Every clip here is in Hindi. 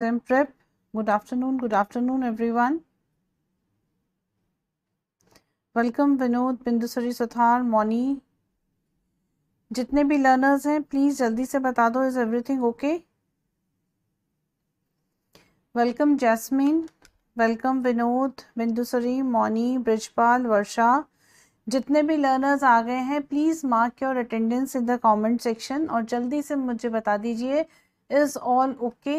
exam prep good afternoon good afternoon everyone welcome vinod bindusari sathar moni जितने भी लर्नर्स हैं प्लीज़ जल्दी से बता दो is everything okay welcome Jasmine welcome Vinod Bindusari Mouni Brijpal Varsha जितने भी लर्नर्स आ गए हैं please mark your attendance in the comment section और जल्दी से मुझे बता दीजिए is all okay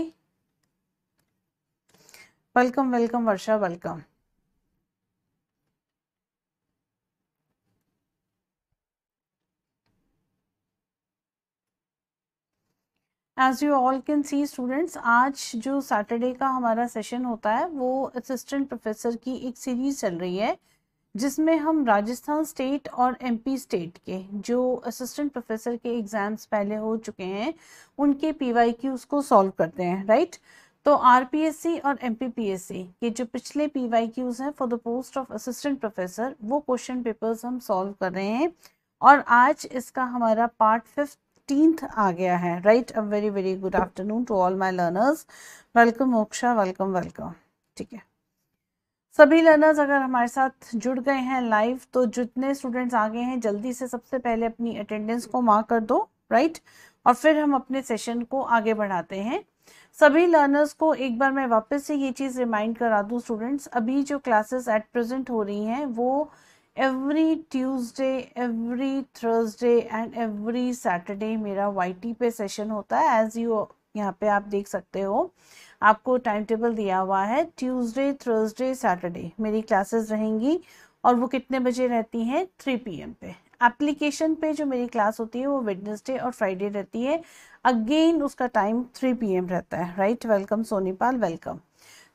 welcome welcome Varsha welcome as you all can see students आज जो सैटरडे का हमारा सेशन होता है वो असिस्टेंट प्रोफेसर की एक सीरीज चल रही है जिसमें हम राजस्थान स्टेट और एमपी स्टेट के जो असिस्टेंट प्रोफेसर के एग्ज़ाम्स पहले हो चुके हैं उनके पीवाईक्यूज को सॉल्व करते हैं राइट right? तो आरपीएससी और एमपीपीएससी के जो पिछले पीवाईक्यूज हैं for the post of assistant professor वो क्वेश्चन पेपर्स हम सॉल्व कर रहे हैं और आज इसका हमारा पार्ट फिफ्टींथ आ गया है right uh very very good afternoon to all my learners welcome Moksha welcome welcome ठीक है सभी लर्नर्स अगर हमारे साथ जुड़ गए हैं लाइव तो जितने स्टूडेंट्स आ गए हैं जल्दी से सबसे पहले अपनी अटेंडेंस को मार्क कर दो राइट और फिर हम अपने सेशन को आगे बढ़ाते हैं सभी लर्नर्स को एक बार मैं वापस से ये चीज़ रिमाइंड करा दूँ स्टूडेंट्स अभी जो क्लासेस एट प्रेजेंट हो रही हैं वो every Tuesday every Thursday and every Saturday मेरा वाईटी पे सेशन होता है एज यू यहाँ पे आप देख सकते हो आपको टाइम टेबल दिया हुआ है ट्यूसडे थर्सडे सैटरडे मेरी क्लासेस रहेंगी और वो कितने बजे रहती हैं थ्री पी पे एप्लीकेशन पे जो मेरी क्लास होती है वो वेडनेसडे और फ्राइडे रहती है अगेन उसका टाइम पी एम रहता है राइट वेलकम सोनीपाल वेलकम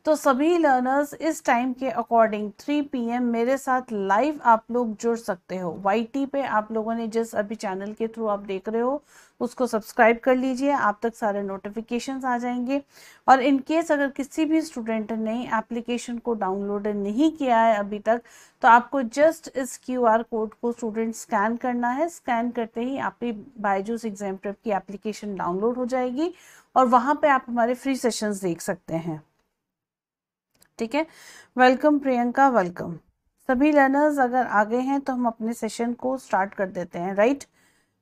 तो सभी लर्नर्स इस टाइम के अकॉर्डिंग 3 पीएम मेरे साथ लाइव आप लोग जुड़ सकते हो वाई पे आप लोगों ने जिस अभी चैनल के थ्रू आप देख रहे हो उसको सब्सक्राइब कर लीजिए आप तक सारे नोटिफिकेशंस आ जाएंगे और इन केस अगर किसी भी स्टूडेंट ने एप्लीकेशन को डाउनलोड नहीं किया है अभी तक तो आपको जस्ट इस क्यू आर कोड को स्टूडेंट स्कैन करना है स्कैन करते ही आपकी बायजूस एग्जाम की एप्लीकेशन डाउनलोड हो जाएगी और वहाँ पर आप हमारे फ्री सेशन देख सकते हैं ठीक है वेलकम प्रियंका वेलकम सभी लर्नर्स अगर आ गए हैं तो हम अपने सेशन को स्टार्ट कर देते हैं right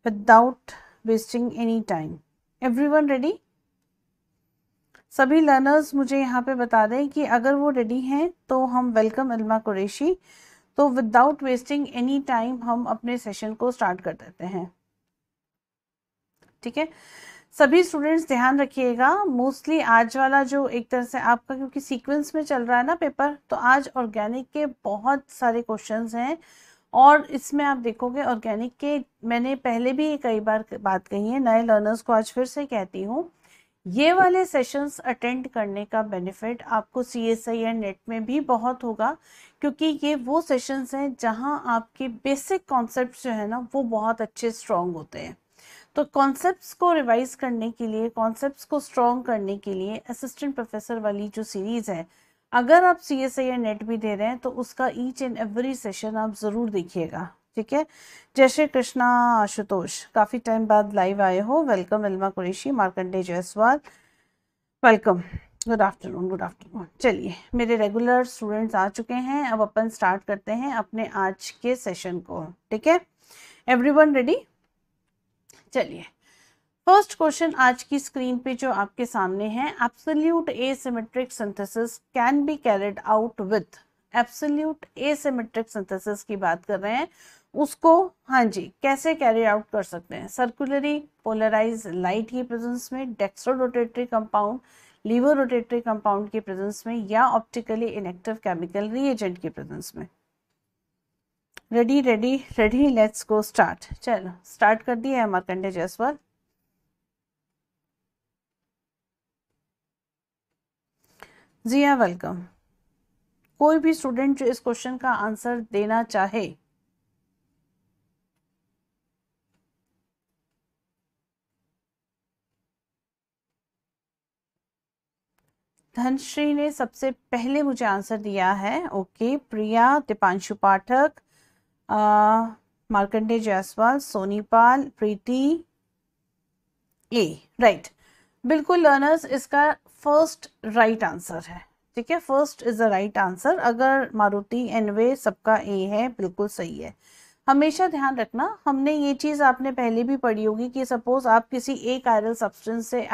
without wasting any time everyone ready सभी लर्नर्स मुझे यहाँ पे बता दें कि अगर वो रेडी हैं तो हम वेलकम अलमा कुरेशी तो विदाउट वेस्टिंग एनी टाइम हम अपने सेशन को स्टार्ट कर देते हैं ठीक है सभी स्टूडेंट्स ध्यान रखिएगा मोस्टली आज वाला जो एक तरह से आपका क्योंकि सीक्वेंस में चल रहा है ना पेपर तो आज ऑर्गेनिक के बहुत सारे क्वेश्चंस हैं और इसमें आप देखोगे ऑर्गेनिक के मैंने पहले भी कई बार बात कही है नए लर्नर्स को आज फिर से कहती हूँ ये वाले सेशंस अटेंड करने का बेनिफिट आपको C S I and NET में भी बहुत होगा क्योंकि ये वो सेशंस हैं जहाँ आपके बेसिक कॉन्सेप्ट जो है ना वो बहुत अच्छे स्ट्रॉन्ग होते हैं तो कॉन्सेप्ट्स को रिवाइज करने के लिए कॉन्सेप्ट्स को स्ट्रॉन्ग करने के लिए असिस्टेंट प्रोफेसर वाली जो सीरीज़ है अगर आप सी एस आई या नेट भी दे रहे हैं तो उसका ईच एंड एवरी सेशन आप ज़रूर देखिएगा ठीक है जय श्री कृष्णा आशुतोष काफ़ी टाइम बाद लाइव आए हो welcome Alma Qureshi Markande Jaiswal welcome good afternoon good afternoon चलिए मेरे रेगुलर स्टूडेंट्स आ चुके हैं अब अपन स्टार्ट करते हैं अपने आज के सेशन को ठीक है एवरीवन रेडी चलिए फर्स्ट क्वेश्चन आज की स्क्रीन पे जो आपके सामने है absolute asymmetric synthesis can be carried out with absolute asymmetric synthesis की बात कर रहे हैं उसको हाँ जी कैसे कैरी आउट कर सकते हैं सर्कुलरी पोलराइज लाइट की प्रेजेंस में dextrorotatory compound laevorotatory compound की प्रेजेंस में या ऑप्टिकली इनेक्टिव केमिकल रिएजेंट की प्रेजेंस में ready ready ready let's go start चलो स्टार्ट कर दिया है मार्कंडे जायसवाल जिया वेलकम कोई भी स्टूडेंट जो इस क्वेश्चन का आंसर देना चाहे धनश्री ने सबसे पहले मुझे आंसर दिया है okay Priya Deepanshu Pathak Markande Jaiswal Sonipal Preeti A right बिल्कुल लर्नर्स इसका फर्स्ट राइट आंसर है ठीक है first is the right answer अगर मारुति एनवे सबका ए है बिल्कुल सही है हमेशा ध्यान रखना हमने ये चीज़ आपने पहले भी पढ़ी होगी कि सपोज आप किसी एक कायरल सब्सटेंस से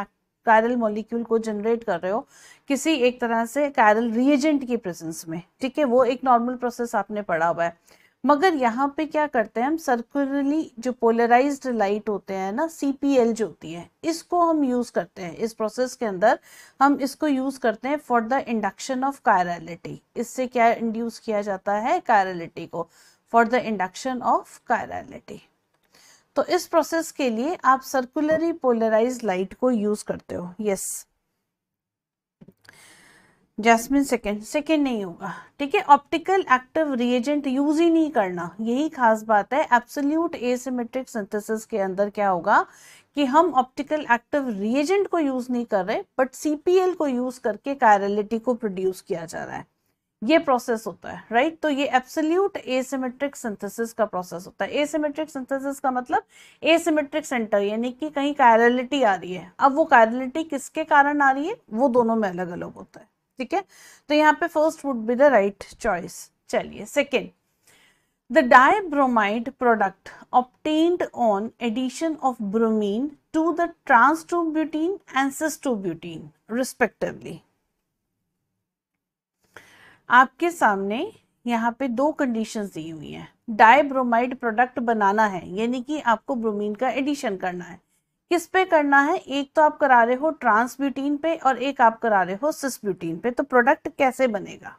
कायरल मॉलिक्यूल को जनरेट कर रहे हो किसी एक तरह से कायरल रिएजेंट की प्रेजेंस में ठीक है वो एक नॉर्मल प्रोसेस आपने पढ़ा हुआ है मगर यहाँ पे क्या करते हैं हम सर्कुलरली जो पोलराइज्ड लाइट होते हैं ना सीपीएल जो होती है इसको हम यूज़ करते हैं इस प्रोसेस के अंदर हम इसको यूज़ करते हैं for the induction of chirality इससे क्या इंड्यूस किया जाता है कायरलिटी को for the induction of chirality तो इस प्रोसेस के लिए आप सर्कुलरी पोलराइज लाइट को यूज़ करते हो यस जैस्मिन सेकेंड सेकेंड नहीं होगा ठीक है ऑप्टिकल एक्टिव रिएजेंट यूज ही नहीं करना यही खास बात है एब्सोल्यूट एसिमेट्रिक सिंथेसिस के अंदर क्या होगा कि हम ऑप्टिकल एक्टिव रिएजेंट को यूज नहीं कर रहे बट सीपीएल को यूज करके कायरलिटी को प्रोड्यूस किया जा रहा है ये प्रोसेस होता है राइट right? तो ये एब्सोल्यूट एसिमेट्रिक सिंथेसिस का प्रोसेस होता है एसिमेट्रिक सिंथेसिस का मतलब एसिमेट्रिक सेंटर यानी कि कहीं कायरलिटी आ रही है अब वो कायरलिटी किसके कारण आ रही है वो दोनों में अलग अलग होता है ठीक है तो यहाँ पे first would be the right choice चलिए second the dibromide product obtained on addition of bromine to the trans butene and cis two butene respectively आपके सामने यहाँ पे दो कंडीशन दी हुई है डायब्रोमाइड प्रोडक्ट बनाना है यानी कि आपको ब्रोमीन का एडिशन करना है किस पे करना है एक तो आप करा रहे हो ट्रांसब्यूटीन पे और एक आप करा रहे हो सिसब्यूटीन पे तो प्रोडक्ट कैसे बनेगा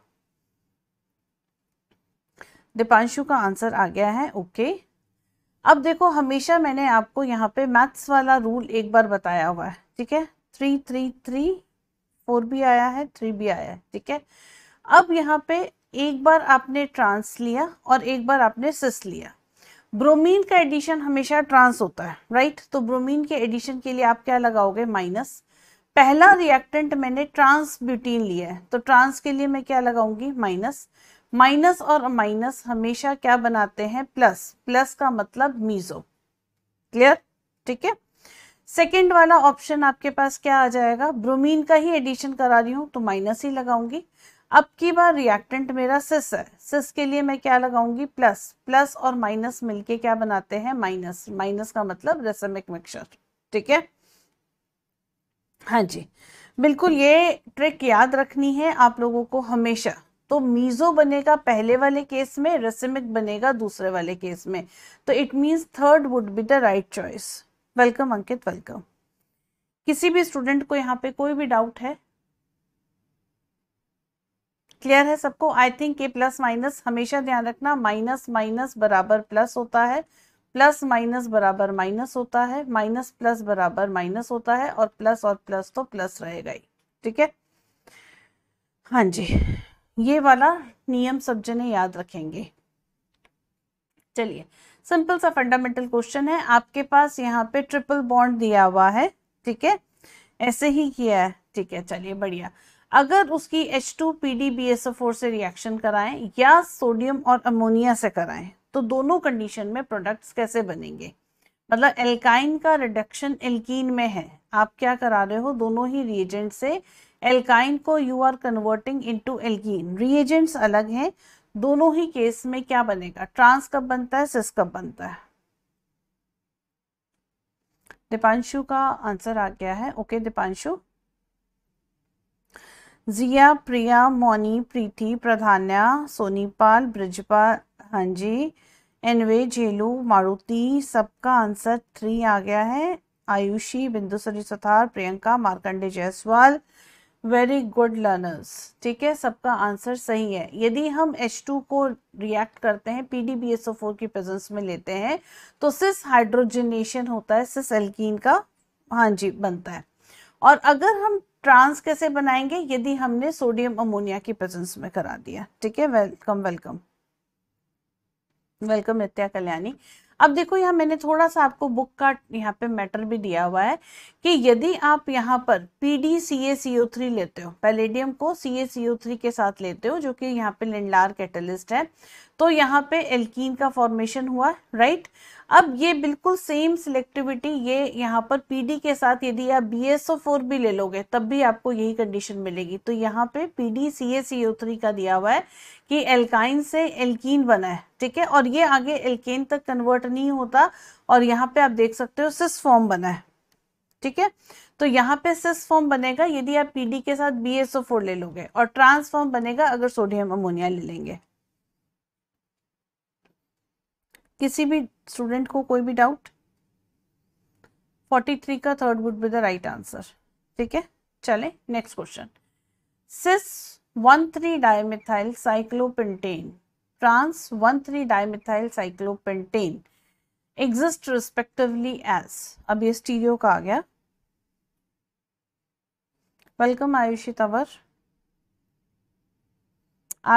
दीपांशु का आंसर आ गया है ओके अब देखो हमेशा मैंने आपको यहाँ पे मैथ्स वाला रूल एक बार बताया हुआ है ठीक है थ्री थ्री थ्री फोर भी आया है थ्री भी आया है ठीक है अब यहाँ पे एक बार आपने ट्रांस लिया और एक बार आपने सिस लिया ब्रोमीन का एडिशन हमेशा ट्रांस होता है राइट तो ब्रोमीन के एडिशन के लिए आप क्या लगाओगे माइनस पहला रिएक्टेंट मैंने ट्रांस ब्यूटीन लिया है तो ट्रांस के लिए मैं क्या लगाऊंगी माइनस माइनस और माइनस हमेशा क्या बनाते हैं प्लस प्लस का मतलब मीजो क्लियर ठीक है सेकेंड वाला ऑप्शन आपके पास क्या आ जाएगा ब्रोमीन का ही एडिशन करा रही हूं तो माइनस ही लगाऊंगी अब की बार रिएक्टेंट मेरा सिस है सिस के लिए मैं क्या लगाऊंगी प्लस प्लस और माइनस मिलके क्या बनाते हैं माइनस माइनस का मतलब रेसमिक मिक्सचर ठीक है हाँ जी बिल्कुल ये ट्रिक याद रखनी है आप लोगों को हमेशा तो मीजो बनेगा पहले वाले केस में रेसिमिक बनेगा दूसरे वाले केस में तो it means third would be the right choice welcome Ankit welcome किसी भी स्टूडेंट को यहाँ पे कोई भी डाउट है क्लियर है सबको आई थिंक ये प्लस माइनस हमेशा ध्यान रखना माइनस माइनस बराबर प्लस होता है प्लस माइनस बराबर माइनस होता है माइनस प्लस बराबर माइनस होता है और प्लस और प्लस तो प्लस रहेगा ही ठीक है हाँ जी ये वाला नियम सब जने याद रखेंगे चलिए सिंपल सा फंडामेंटल क्वेश्चन है आपके पास यहाँ पे ट्रिपल बॉन्ड दिया हुआ है ठीक है ऐसे ही किया है ठीक है चलिए बढ़िया अगर उसकी H two P D B S four से रिएक्शन कराएं या सोडियम और अमोनिया से कराएं तो दोनों कंडीशन में प्रोडक्ट्स कैसे बनेंगे मतलब एल्काइन का रिडक्शन एल्कीन में है आप क्या करा रहे हो दोनों ही रिएजेंट से एल्काइन को you are converting into alkene reagents अलग हैं दोनों ही केस में क्या बनेगा ट्रांस कब बनता है सिस कब बनता है दीपांशु का आंसर आ गया है ओके दीपांशु जिया प्रिया मौनी प्रीति प्रधान्या सोनीपाल ब्रजपाल हाँ जी एनवे जेलू मारुति सबका आंसर थ्री आ गया है Ayushi Bindu Sari Sathar Priyanka Markande Jaiswal very good learners ठीक है सबका आंसर सही है यदि हम H2 को रिएक्ट करते हैं PDBSO4 की प्रेजेंस में लेते हैं तो सिस हाइड्रोजनेशन होता है सिस एल्कीन का हाँ जी बनता है और अगर हम ट्रांस कैसे बनाएंगे यदि हमने सोडियम अमोनिया की प्रेजेंस में करा दिया ठीक है welcome welcome welcome Nitya Kalyani अब देखो यहाँ मैंने थोड़ा सा आपको बुक का यहाँ पे मैटर भी दिया हुआ है कि यदि आप यहाँ पर P D C A C O three लेते हो पैलेडियम को सी ए सी ओ थ्री के साथ लेते हो जो कि यहाँ पे लिंडलार कैटलिस्ट है तो यहाँ पे एल्कीन का फॉर्मेशन हुआ राइट अब ये बिल्कुल सेम सिलेक्टिविटी ये यहाँ पर पीडी के साथ यदि आप बी एस ओ फोर भी ले लोगे तब भी आपको यही कंडीशन मिलेगी तो यहाँ पे PD C A C O three का दिया हुआ है कि एल्काइन से एल्कीन बना है ठीक है और ये आगे एल्केन तक कन्वर्ट नहीं होता और यहाँ पे आप देख सकते हो सिस फॉर्म बना है ठीक है तो यहाँ पे सिस फॉर्म बनेगा यदि आप पीडी के साथ बी एस ओ फोर ले लोगे और ट्रांसफॉर्म बनेगा अगर सोडियम अमोनिया ले लेंगे किसी भी स्टूडेंट को कोई भी डाउट फोर्टी थ्री का third would be the right answer ठीक है चले next question cis one three dimethyl cyclopentane trans one three dimethyl cyclopentane exist respectively as अब ये स्टीरियो का आ गया वेलकम आयुषी तवर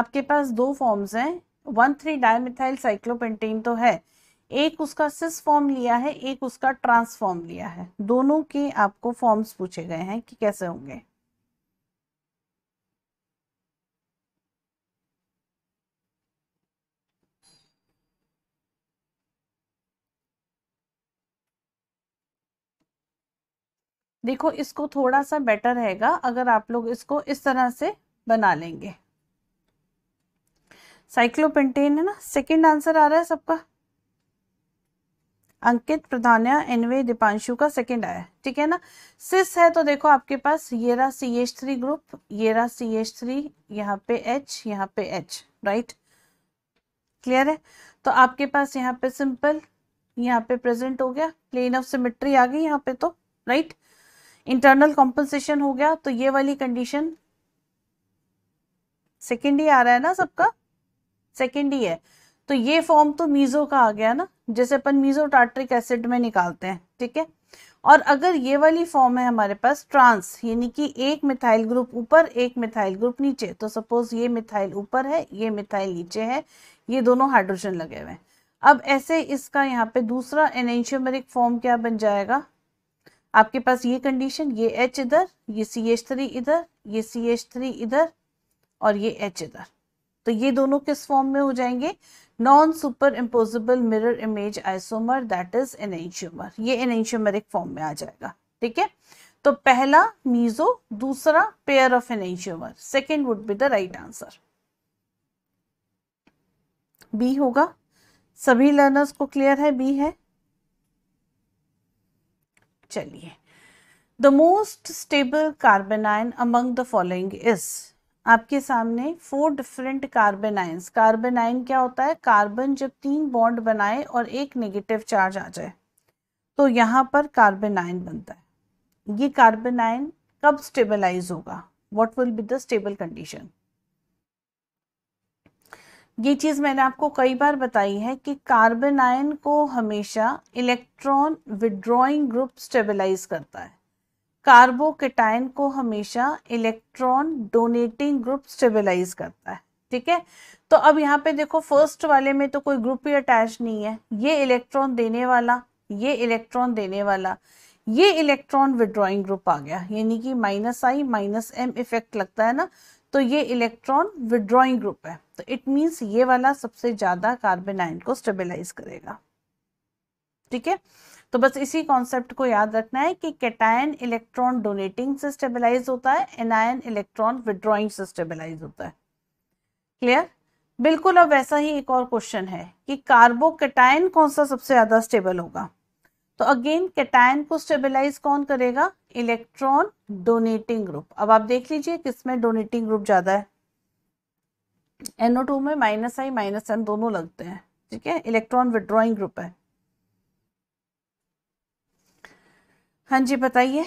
आपके पास दो फॉर्म्स हैं वन थ्री डायमिथाइल साइक्लोपेंटेन तो है एक उसका सिस फॉर्म लिया है एक उसका ट्रांसफॉर्म लिया है दोनों के आपको फॉर्म्स पूछे गए हैं कि कैसे होंगे देखो इसको थोड़ा सा बेटर रहेगा अगर आप लोग इसको इस तरह से बना लेंगे साइक्लोपेंटेन है ना सेकंड आंसर आ रहा है सबका अंकित प्रधानिया एनवे दीपांशु का सेकंड आया ठीक है ना सिस है तो देखो आपके पास ये रहा सी एच थ्री ग्रुप ये रहा सी एच थ्री यहाँ पे एच यहाँ पे एच राइट क्लियर है तो आपके पास यहाँ पे सिंपल यहाँ पे प्रेजेंट हो गया प्लेन ऑफ सिमेट्री आ गई यहाँ पे तो राइट इंटरनल कॉम्पनसेशन हो गया तो ये वाली कंडीशन सेकेंड ही आ रहा है ना सबका सेकेंड ही है तो ये फॉर्म तो मीज़ो का आ गया ना जैसे अपन मीज़ो टाट्रिक एसिड में निकालते हैं ठीक है और अगर ये वाली फॉर्म है हमारे पास ट्रांस यानी कि एक मिथाइल ग्रुप ऊपर एक मिथाइल ग्रुप नीचे तो सपोज ये मिथाइल ऊपर है ये मिथाइल नीचे है ये दोनों हाइड्रोजन लगे हुए हैं अब ऐसे इसका यहाँ पे दूसरा एनेंशियोमेरिक फॉर्म क्या बन जाएगा आपके पास ये कंडीशन ये एच इधर ये सी एच थ्री इधर ये सी एच थ्री इधर और ये एच इधर तो ये दोनों किस फॉर्म में हो जाएंगे superimposable mirror image isomer that is enantiomer ये enantiomeric फॉर्म में आ जाएगा ठीक है तो पहला मीजो दूसरा pair of enantiomer second would be the right answer B होगा सभी लर्नर्स को क्लियर है बी है चलिए the most stable carbanion among the following is आपके सामने four different carbanion carbanion क्या होता है कार्बन जब तीन बॉन्ड बनाए और एक नेगेटिव चार्ज आ जाए तो यहाँ पर कार्बन आइन बनता है ये कार्बन आइन कब स्टेबलाइज होगा what will be the stable condition ये चीज मैंने आपको कई बार बताई है कि कार्बन आयन को हमेशा इलेक्ट्रॉन विड्रॉइंग ग्रुप स्टेबलाइज करता है कार्बोकेटाइन को हमेशा इलेक्ट्रॉन डोनेटिंग ग्रुप स्टेबलाइज करता है ठीक है तो अब यहाँ पे देखो फर्स्ट वाले में तो कोई ग्रुप ही अटैच नहीं है ये इलेक्ट्रॉन देने वाला ये इलेक्ट्रॉन देने वाला ये इलेक्ट्रॉन विड्रॉइंग ग्रुप आ गया यानी कि minus I minus M effect लगता है ना तो ये इलेक्ट्रॉन विड्रॉइंग ग्रुप है तो इट मीन्स ये वाला सबसे ज्यादा कार्बेनाइन को स्टेबलाइज करेगा ठीक है तो बस इसी कॉन्सेप्ट को याद रखना है कि कैटायन इलेक्ट्रॉन डोनेटिंग से स्टेबलाइज होता है एनायन इलेक्ट्रॉन विड्रॉइंग से स्टेबलाइज होता है क्लियर बिल्कुल अब वैसा ही एक और क्वेश्चन है कि कार्बो कैटायन कौन सा सबसे ज्यादा स्टेबल होगा तो अगेन कैटायन को स्टेबलाइज कौन करेगा इलेक्ट्रॉन डोनेटिंग ग्रुप अब आप देख लीजिए किसमें डोनेटिंग ग्रुप ज्यादा है एनओ टू में माइनस आई माइनस एन दोनों लगते हैं ठीक है इलेक्ट्रॉन विड्रॉइंग ग्रुप है हाँ जी बताइए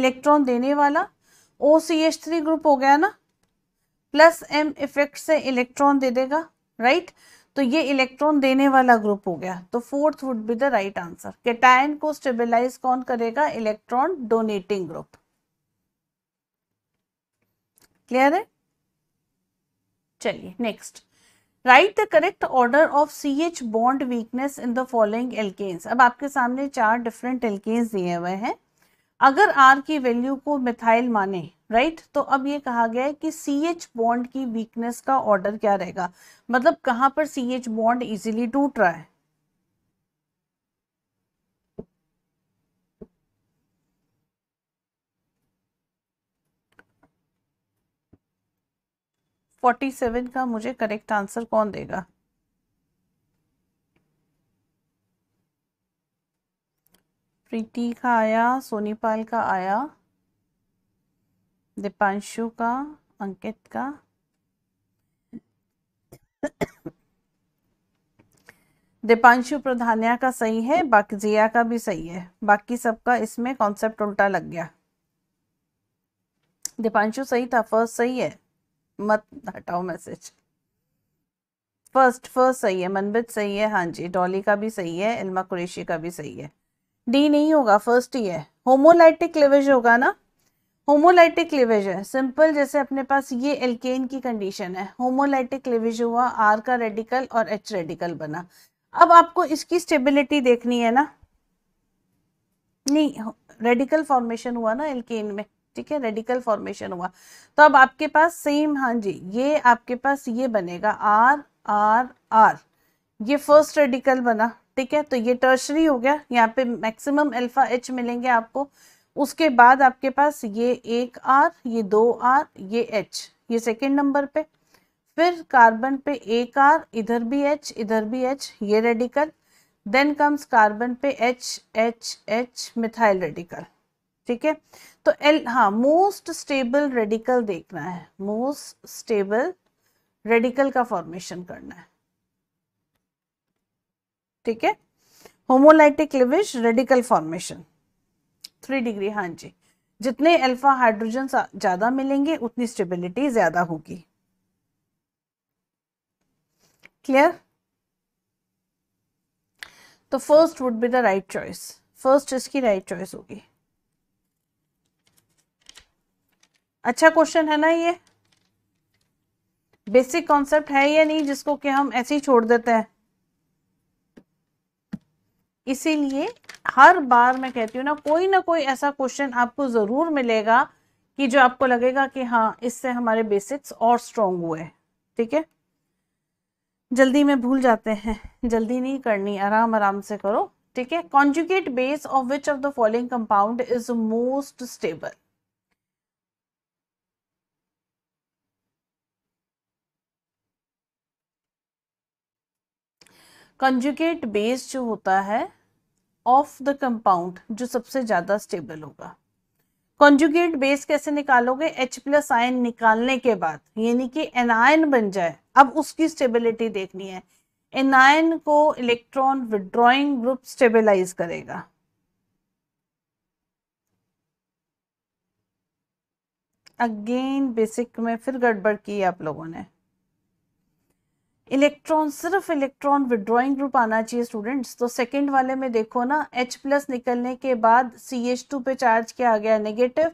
इलेक्ट्रॉन देने वाला O C H three group हो गया ना प्लस एम इफेक्ट से इलेक्ट्रॉन दे देगा राइट तो ये इलेक्ट्रॉन देने वाला ग्रुप हो गया तो fourth would be the right answer cation को स्टेबलाइज कौन करेगा इलेक्ट्रॉन डोनेटिंग ग्रुप क्लियर है चलिए next right the correct order of C H bond weakness in the following alkanes अब आपके सामने चार डिफरेंट एल्केन्स दिए हुए हैं अगर आर की वैल्यू को मिथाइल माने राइट right? तो अब ये कहा गया है कि सी एच बॉन्ड की वीकनेस का ऑर्डर क्या रहेगा मतलब कहाँ पर सी एच बॉन्ड इजिली टूट रहा है फोर्टी सेवन का मुझे करेक्ट आंसर कौन देगा प्रीति का आया सोनीपाल का आया दीपांशु का अंकित का दीपांशु प्रधानिया का सही है बाकी जिया का भी सही है बाकी सबका इसमें कॉन्सेप्ट उल्टा लग गया दीपांशु सही था फर्स्ट सही है मत हटाओ मैसेज फर्स्ट फर्स्ट सही है मनबित सही है हाँ जी डॉली का भी सही है इल्मा कुरेशी का भी सही है डी नहीं होगा फर्स्ट ही है होमोलाइटिक लिवेज होगा ना होमोलाइटिक लिवेज है सिंपल जैसे अपने पास ये एल्केन की कंडीशन है होमोलाइटिक लिवेज हुआ आर का रेडिकल और एच रेडिकल बना अब आपको इसकी स्टेबिलिटी देखनी है ना नहीं रेडिकल फॉर्मेशन हुआ ना एल्केन में ठीक है रेडिकल फॉर्मेशन हुआ तो अब आपके पास सेम हाँ जी ये आपके पास ये बनेगा आर आर आर ये फर्स्ट रेडिकल बना ठीक है तो ये टर्शरी हो गया यहाँ पे मैक्सिमम अल्फा एच मिलेंगे आपको उसके बाद आपके पास ये एक आर ये दो आर ये एच ये सेकेंड नंबर पे फिर कार्बन पे एक आर इधर भी एच इधर भी एच ये रेडिकल देन कम्स कार्बन पे H H H methyl radical ठीक है तो एल हाँ मोस्ट स्टेबल रेडिकल देखना है मोस्ट स्टेबल रेडिकल का फॉर्मेशन करना है ठीक है होमोलाइटिक लिविश रेडिकल फॉर्मेशन थ्री डिग्री हाँ जी जितने अल्फा हाइड्रोजन ज्यादा मिलेंगे उतनी स्टेबिलिटी ज्यादा होगी क्लियर तो first would be the right choice first इसकी राइट चॉइस होगी अच्छा क्वेश्चन है ना ये बेसिक कॉन्सेप्ट है या नहीं जिसको कि हम ऐसे ही छोड़ देते हैं इसीलिए हर बार मैं कहती हूँ ना कोई ना कोई ऐसा क्वेश्चन आपको ज़रूर मिलेगा कि जो आपको लगेगा कि हाँ इससे हमारे बेसिक्स और स्ट्रॉन्ग हुए ठीक है जल्दी में भूल जाते हैं जल्दी नहीं करनी आराम आराम से करो ठीक है conjugate base of which of the following compound is most stable conjugate base जो होता है ऑफ द कंपाउंड जो सबसे ज़्यादा स्टेबल होगा कॉन्जुगेट बेस कैसे निकालोगे एच प्लस आयन निकालने के बाद यानी कि एनायन बन जाए अब उसकी स्टेबिलिटी देखनी है एनायन को इलेक्ट्रॉन विड्रॉइंग ग्रुप स्टेबलाइज करेगा अगेन बेसिक में फिर गड़बड़ की आप लोगों ने इलेक्ट्रॉन सिर्फ इलेक्ट्रॉन विड्रॉइंग ग्रुप आना चाहिए स्टूडेंट्स तो सेकंड वाले में देखो ना एच प्लस निकलने के बाद सी एच टू पे चार्ज क्या आ गया नेगेटिव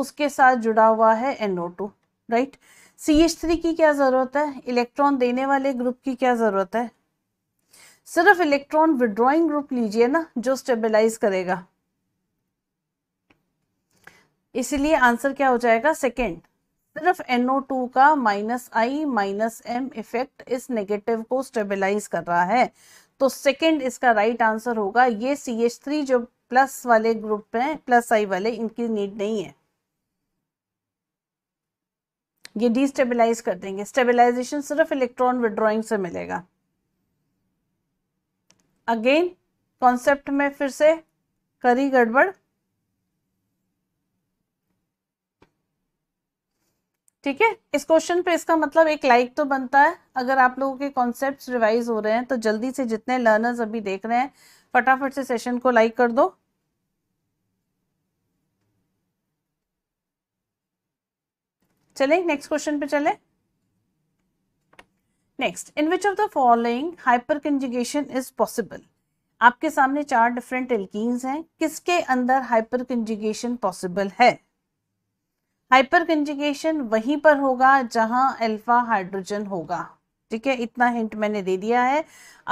उसके साथ जुड़ा हुआ है NO two right C H three की क्या ज़रूरत है इलेक्ट्रॉन देने वाले ग्रुप की क्या ज़रूरत है सिर्फ इलेक्ट्रॉन विड्रॉइंग ग्रुप लीजिए ना जो स्टेबिलाईज करेगा इसलिए आंसर क्या हो जाएगा सेकेंड सिर्फ NO2 का minus I minus M effect इस नेगेटिव को स्टेबलाइज कर रहा है तो सेकेंड इसका राइट right आंसर होगा ये सी एच थ्री जो प्लस वाले ग्रुप में प्लस आई वाले इनकी नीड नहीं है ये डिस्टेबलाइज कर देंगे स्टेबलाइजेशन सिर्फ इलेक्ट्रॉन विड्रॉइंग से मिलेगा अगेन कॉन्सेप्ट में फिर से करी गड़बड़ ठीक है इस क्वेश्चन पे इसका मतलब एक लाइक तो बनता है अगर आप लोगों के कॉन्सेप्ट रिवाइज हो रहे हैं तो जल्दी से जितने लर्नर्स अभी देख रहे हैं फटाफट से सेशन को लाइक कर दो चले नेक्स्ट क्वेश्चन पे चले next in which of the following hyperconjugation is possible आपके सामने चार डिफरेंट एल्कीन्स हैं किसके अंदर हाइपर कंजुगेशन पॉसिबल है हाइपर कंजुगेशन वहीं पर होगा जहां अल्फा हाइड्रोजन होगा ठीक है इतना हिंट मैंने दे दिया है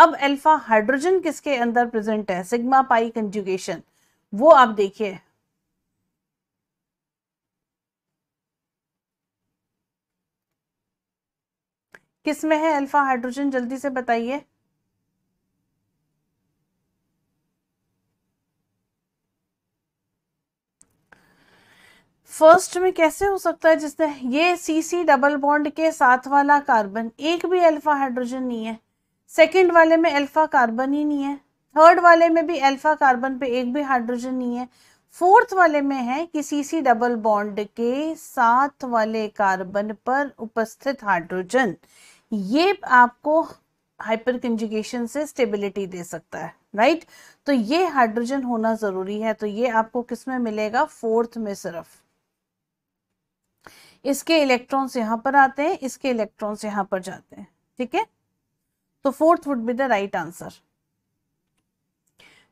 अब अल्फा हाइड्रोजन किसके अंदर प्रेजेंट है सिग्मा पाई कंजुगेशन वो आप देखिए किसमें है अल्फा हाइड्रोजन जल्दी से बताइए फर्स्ट में कैसे हो सकता है जिसने ये सी सी डबल बॉन्ड के साथ वाला कार्बन एक भी अल्फा हाइड्रोजन नहीं है सेकंड वाले में अल्फा कार्बन ही नहीं है थर्ड वाले में भी अल्फा कार्बन पे एक भी हाइड्रोजन नहीं है फोर्थ वाले में है कि सी सी डबल बॉन्ड के साथ वाले कार्बन पर उपस्थित हाइड्रोजन ये आपको हाइपर कंजुगेशन से स्टेबिलिटी दे सकता है राइट तो ये हाइड्रोजन होना जरूरी है तो ये आपको किसमें मिलेगा फोर्थ में सिर्फ इसके इलेक्ट्रॉन्स यहाँ पर आते हैं इसके इलेक्ट्रॉन्स यहाँ पर जाते हैं ठीक है तो fourth would be the right answer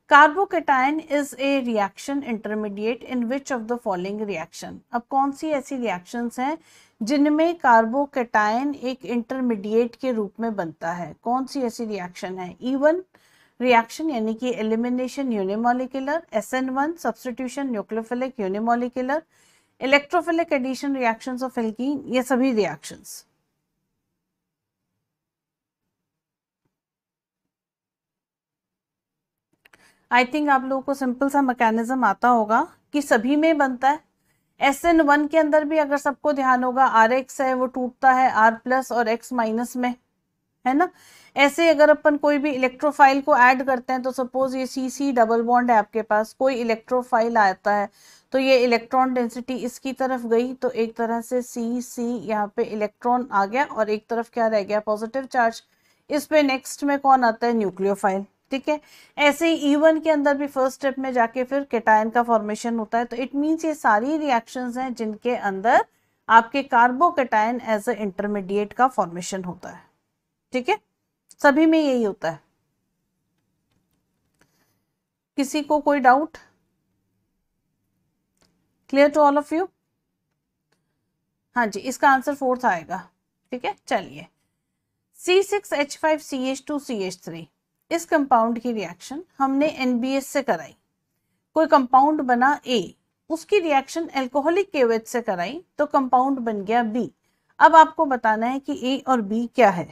carbocation is a reaction intermediate in which of the following reaction अब कौन सी ऐसी रिएक्शंस हैं जिनमें कार्बोकेटाइन एक इंटरमीडिएट के रूप में बनता है कौन सी ऐसी रिएक्शन है इवन रिएक्शन यानी कि elimination unimolecular S N one substitution nucleophilic unimolecular electrophilic addition reactions of alkene ये सभी रिएक्शंस आई थिंक आप लोगों को सिंपल सा मैकेनिज्म आता होगा कि सभी में बनता है एस एन वन के अंदर भी अगर सबको ध्यान होगा आर एक्स है वो टूटता है आर प्लस और एक्स माइनस में है ना ऐसे अगर अपन कोई भी इलेक्ट्रोफाइल को ऐड करते हैं तो सपोज ये सी सी डबल बॉन्ड है आपके पास कोई इलेक्ट्रोफाइल आता है तो ये इलेक्ट्रॉन डेंसिटी इसकी तरफ गई तो एक तरह से सी सी यहाँ पे इलेक्ट्रॉन आ गया और एक तरफ क्या रह गया पॉजिटिव चार्ज इस पे नेक्स्ट में कौन आता है न्यूक्लियोफाइल ठीक है ऐसे ही ईवन e के अंदर भी फर्स्ट स्टेप में जाके फिर केटायन का फॉर्मेशन होता है तो इट मीन्स ये सारी रिएक्शन हैं जिनके अंदर आपके कार्बोकेटायन एज ए इंटरमीडिएट का फॉर्मेशन होता है ठीक है सभी में यही होता है किसी को कोई doubt clear to all of you हाँ जी इसका आंसर फोर्थ आएगा ठीक है चलिए C six H five C H two C H three इस कंपाउंड की रिएक्शन हमने एनबीएस से कराई कोई कंपाउंड बना ए उसकी रिएक्शन एल्कोहलिक केवेज से कराई तो कंपाउंड बन गया बी अब आपको बताना है कि ए और बी क्या है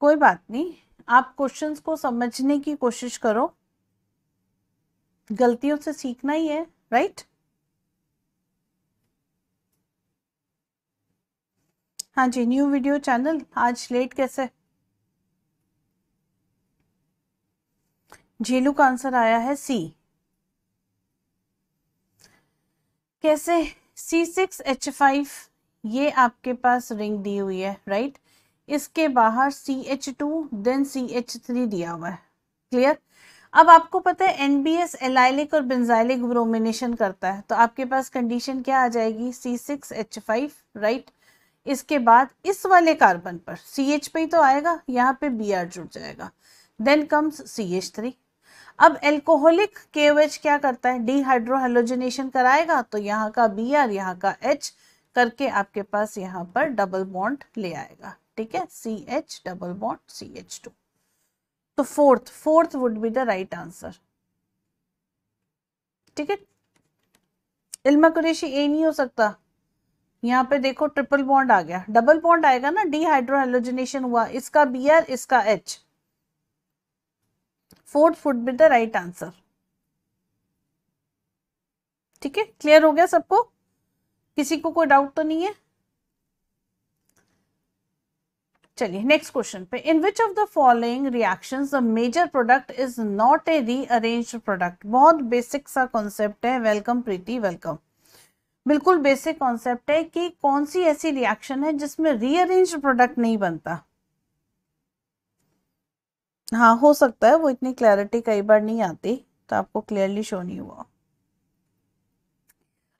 कोई बात नहीं आप क्वेश्चंस को समझने की कोशिश करो गलतियों से सीखना ही है राइट हाँ जी न्यू वीडियो चैनल आज लेट कैसे झेलू का आंसर आया है सी कैसे सी सिक्स एच फाइव ये आपके पास रिंग दी हुई है राइट इसके बाहर C H two then C H three दिया हुआ है क्लियर अब आपको पता है एनबीएस एलाइलिक और बेंजाइलिक ब्रोमिनेशन करता है तो आपके पास कंडीशन क्या आ जाएगी C six H five right इसके बाद इस वाले कार्बन पर सी एच पे तो आएगा यहाँ पे बी आर जुड़ जाएगा then comes C H three अब एल्कोहलिक के ओ एच क्या करता है डिहाइड्रोहेलोजनेशन कराएगा तो यहाँ का बी आर यहाँ का एच करके आपके पास यहाँ पर डबल बॉन्ड ले आएगा ठीक है C H double bond C H two तो fourth fourth would be the right answer ठीक है इल्मा कुरेशी ए नहीं हो सकता यहाँ पे देखो ट्रिपल बॉन्ड आ गया डबल बॉन्ड आएगा ना डिहाइड्रोहेलोजनेशन हुआ इसका बी आर इसका H fourth would be the right answer ठीक है क्लियर हो गया सबको किसी को कोई डाउट तो नहीं है चलिए नेक्स्ट क्वेश्चन पे in which of the following reaction the major product is not a rearrange product बहुत बेसिक सा कॉन्सेप्ट है वेलकम प्रीति वेलकम बिल्कुल बेसिक कॉन्सेप्ट है कि कौन सी ऐसी रिएक्शन है जिसमें रीअरेंज प्रोडक्ट नहीं बनता हाँ हो सकता है वो इतनी क्लैरिटी कई बार नहीं आती तो आपको क्लियरली शो नहीं हुआ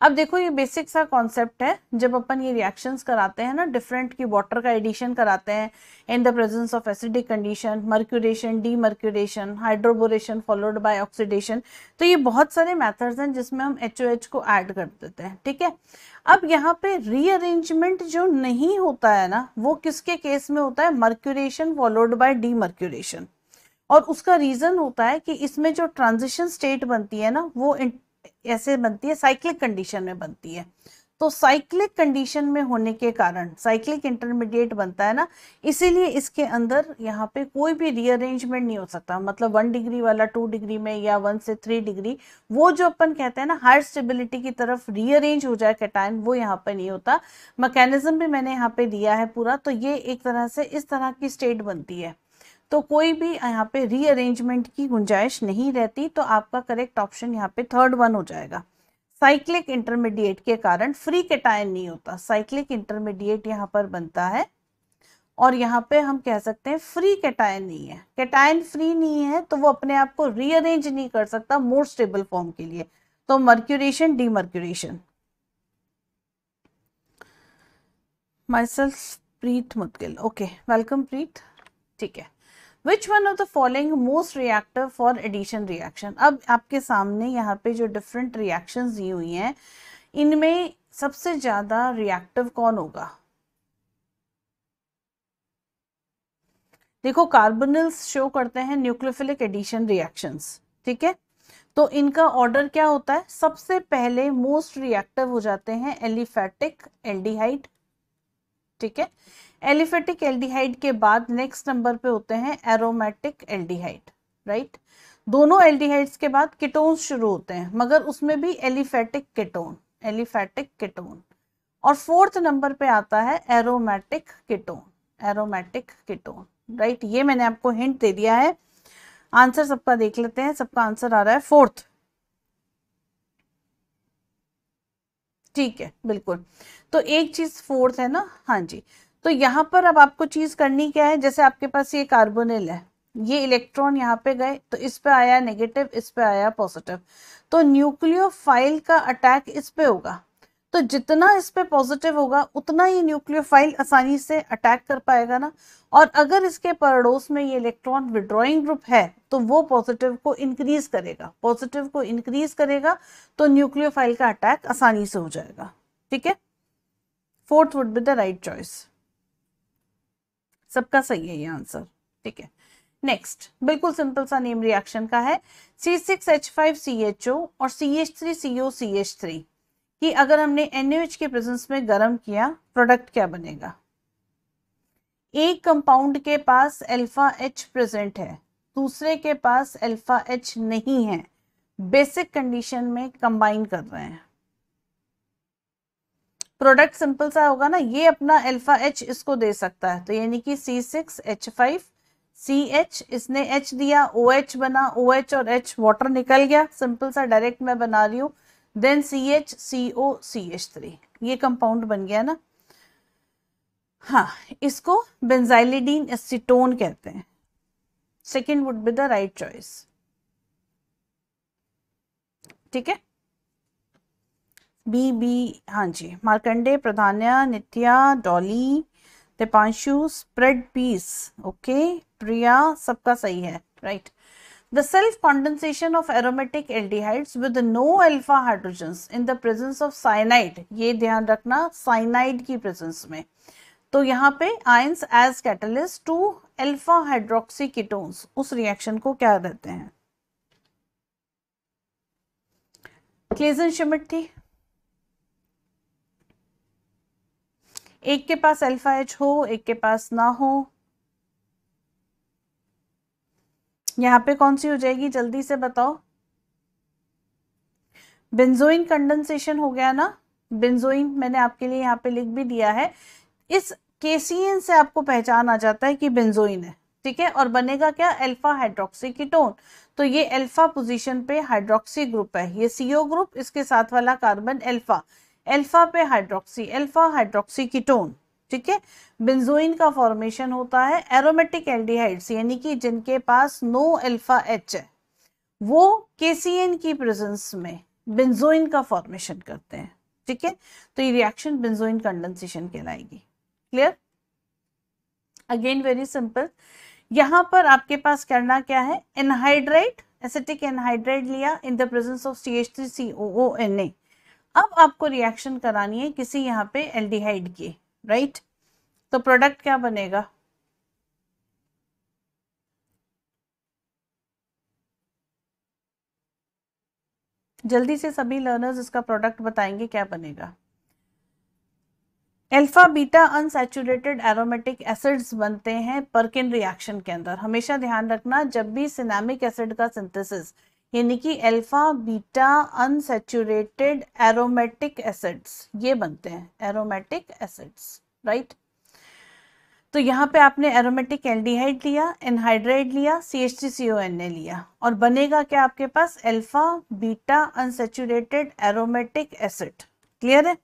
अब देखो ये बेसिक सा कॉन्सेप्ट है जब अपन ये रिएक्शंस कराते हैं ना डिफरेंट की वाटर का एडिशन कराते हैं in the presence of acidic condition mercuration demercuration hydroboration followed by oxidation तो ये बहुत सारे मेथड्स हैं जिसमें हम एच OH को ऐड कर देते हैं ठीक है अब यहाँ पे रीअरेंजमेंट जो नहीं होता है ना वो किसके केस में होता है mercuration followed by demercuration और उसका रीज़न होता है कि इसमें जो ट्रांजिशन स्टेट बनती है ना वो ऐसे बनती है साइक्लिक कंडीशन में बनती है तो साइक्लिक कंडीशन में होने के कारण साइक्लिक इंटरमीडिएट बनता है ना इसीलिए इसके अंदर यहाँ पे कोई भी रीअरेंजमेंट नहीं हो सकता मतलब वन डिग्री वाला टू डिग्री में या वन से थ्री डिग्री वो जो अपन कहते हैं ना हायर स्टेबिलिटी की तरफ रीअरेंज हो जाए कैटाइन वो यहाँ पे नहीं होता मैकेनिज्म भी मैंने यहाँ पे दिया है पूरा तो ये एक तरह से इस तरह की स्टेट बनती है तो कोई भी यहाँ पे रीअरेंजमेंट की गुंजाइश नहीं रहती तो आपका करेक्ट ऑप्शन यहाँ पे थर्ड वन हो जाएगा साइक्लिक इंटरमीडिएट के कारण फ्री कैटायन नहीं होता साइक्लिक इंटरमीडिएट यहाँ पर बनता है और यहाँ पे हम कह सकते हैं फ्री कैटायन नहीं है कैटायन फ्री नहीं है तो वो अपने आप को रीअरेंज नहीं कर सकता मोर स्टेबल फॉर्म के लिए तो mercuration demercuration self Preet Mudgil okay welcome Preet ठीक है which one of the following most reactive for addition reaction अब आपके सामने यहाँ पे जो डिफरेंट रिएक्शन दी हुई हैं इनमें सबसे ज़्यादा रिएक्टिव कौन होगा देखो कार्बोनिल्स शो करते हैं न्यूक्लियोफिलिक एडिशन रिएक्शंस ठीक है तो इनका ऑर्डर क्या होता है सबसे पहले मोस्ट रिएक्टिव हो जाते हैं एलिफेटिक एल्डिहाइड ठीक है एलिफेटिक एल्डिहाइड के बाद नेक्स्ट नंबर पे होते हैं एरोमेटिक एल्डिहाइड राइट दोनों एल्डिहाइड्स के बाद कीटोन्स शुरू होते हैं मगर उसमें भी एलिफेटिक किटोन एलिफेटिक किटोन और फोर्थ नंबर पे आता है aromatic ketone aromatic ketone right ये मैंने आपको हिंट दे दिया है आंसर सबका देख लेते हैं सबका आंसर आ रहा है फोर्थ ठीक है बिल्कुल तो एक चीज फोर्थ है ना हाँ जी तो यहाँ पर अब आपको चीज़ करनी क्या है जैसे आपके पास ये कार्बोनिल है ये इलेक्ट्रॉन यहाँ पे गए तो इस पे आया नेगेटिव इस पे आया पॉजिटिव तो न्यूक्लियोफाइल का अटैक इस पे होगा तो जितना इस पे पॉजिटिव होगा उतना ही न्यूक्लियोफाइल आसानी से अटैक कर पाएगा ना और अगर इसके पड़ोस में ये इलेक्ट्रॉन विड्रॉइंग ग्रुप है तो वो पॉजिटिव को इंक्रीज करेगा पॉजिटिव को इंक्रीज करेगा तो न्यूक्लियोफाइल का अटैक आसानी से हो जाएगा ठीक है fourth would be the right choice सबका सही है ये आंसर ठीक है नेक्स्ट बिल्कुल सिंपल सा नेम रिएक्शन का है C six H five C H O और C H three C O C H three की अगर हमने एन के प्रेजेंस में गर्म किया प्रोडक्ट क्या बनेगा एक कंपाउंड के पास अल्फा एच प्रेजेंट है दूसरे के पास अल्फा एच नहीं है बेसिक कंडीशन में कंबाइन कर रहे हैं प्रोडक्ट सिंपल सा होगा ना ये अपना एल्फा एच इसको दे सकता है तो यानी कि C six H five C H इसने एच दिया ओ OH एच बना ओ OH एच और एच वाटर निकल गया सिंपल सा डायरेक्ट मैं बना रही हूँ then C H C O C H three ये कंपाउंड बन गया ना हाँ इसको बेंजाइलिडीन एसिटोन कहते हैं second would be the right choice ठीक है बी बी हाँ जी Markande Pradhanya Nitya Dolly Dipanshu spread piece okay Priya सबका सही है right the self condensation of aromatic aldehydes with no alpha hydrogen in the presence of cyanide ये ध्यान रखना साइनाइड की प्रेजेंस में तो यहाँ पे ions as catalyst to alpha hydroxy ketones उस रिएक्शन को क्या देते हैं क्लेजन शिमिट थी एक के पास अल्फा एच हो एक के पास ना हो यहाँ पे कौन सी हो जाएगी जल्दी से बताओ बेंजोइन कंडेंसेशन हो गया ना बेंजोइन मैंने आपके लिए यहाँ पे लिख भी दिया है इस केसियन से आपको पहचान आ जाता है कि बेंजोइन है ठीक है और बनेगा क्या अल्फा हाइड्रोक्सी कीटोन तो ये अल्फा पोजीशन पे हाइड्रोक्सी ग्रुप है ये सीओ ग्रुप इसके साथ वाला कार्बन अल्फा अल्फा पे हाइड्रोक्सी अल्फा हाइड्रोक्सी कीटोन ठीक है बेंजोइन का फॉर्मेशन होता है एरोमेटिक एल्डिहाइड्स यानी कि जिनके पास नो अल्फा एच है वो केसीएन की प्रेजेंस में बेंजोइन का फॉर्मेशन करते हैं ठीक है तो ये रिएक्शन बेंजोइन कंडेंसेशन कहलाएगी क्लियर अगेन वेरी सिंपल यहाँ पर आपके पास करना क्या है एनहाइड्रेट एसिटिक एनहाइड्रेट लिया in the presence of C H three C O O N A अब आपको रिएक्शन करानी है किसी यहाँ पे एल्डिहाइड की राइट तो प्रोडक्ट क्या बनेगा जल्दी से सभी लर्नर्स इसका प्रोडक्ट बताएंगे क्या बनेगा alpha beta unsaturated aromatic acids बनते हैं परकिन रिएक्शन के अंदर हमेशा ध्यान रखना जब भी सिनेमिक एसिड का सिंथेसिस यानी कि alpha beta unsaturated aromatic acids ये बनते हैं एरोमेटिक एसिड्स राइट तो यहाँ पे आपने एरोमेटिक एल्डिहाइड लिया एनहाइड्राइड लिया C H T C O N A लिया और बनेगा क्या आपके पास alpha beta unsaturated aromatic acid clear है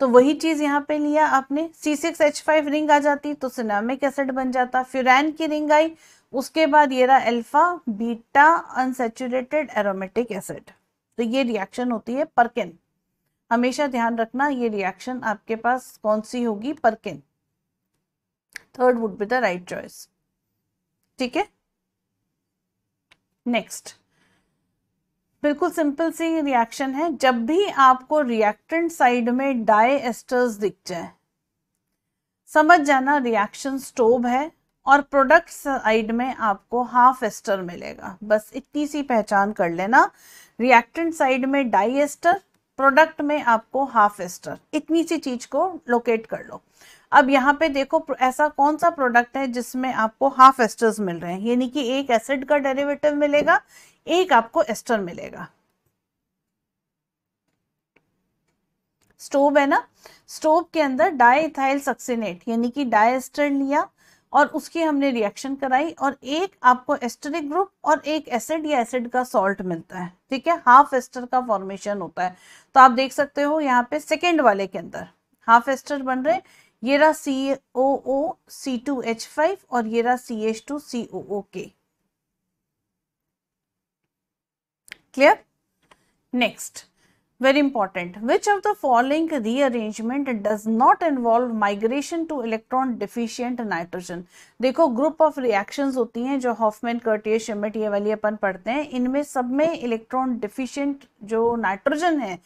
तो वही चीज यहाँ पे लिया आपने C six H five ring आ जाती तो सिनामिक एसिड बन जाता फ्यूरैन की रिंग आई उसके बाद ये रहा alpha beta unsaturated aromatic acid तो ये रिएक्शन होती है परकिन हमेशा ध्यान रखना ये रिएक्शन आपके पास कौन सी होगी Perkin third would be the right choice ठीक है नेक्स्ट बिल्कुल सिंपल सी रिएक्शन है जब भी आपको रिएक्टेंट साइड में डाई एस्टर्स दिख जाए समझ जाना रिएक्शन स्टोव है और प्रोडक्ट साइड में आपको हाफ एस्टर मिलेगा बस इतनी सी पहचान कर लेना रिएक्टेंट साइड में डाई एस्टर प्रोडक्ट में आपको हाफ एस्टर इतनी सी चीज को लोकेट कर लो अब यहाँ पे देखो ऐसा कौन सा प्रोडक्ट है जिसमें आपको हाफ एस्टर्स मिल रहे हैं यानी कि एक एसिड का डेरिवेटिव मिलेगा एक आपको एस्टर मिलेगा स्टोव है ना स्टोव के अंदर डाइथाइल सक्सिनेट यानी कि डायस्टर लिया और उसकी हमने रिएक्शन कराई और एक आपको एस्टरिक ग्रुप और एक एसिड या एसिड का सॉल्ट मिलता है ठीक है हाफ एस्टर का फॉर्मेशन होता है तो आप देख सकते हो यहाँ पे सेकेंड वाले के अंदर हाफ एस्टर बन रहे ये रहा C O O C two H five और ये रहा सी एच टू सी ओ ओ के clear next very important which of the following rearrangement does not involve migration to electron deficient nitrogen देखो group of reactions होती हैं जो Hoffman Curtius Schmidt ये वाली अपन पढ़ते हैं इनमें सब में electron deficient जो nitrogen है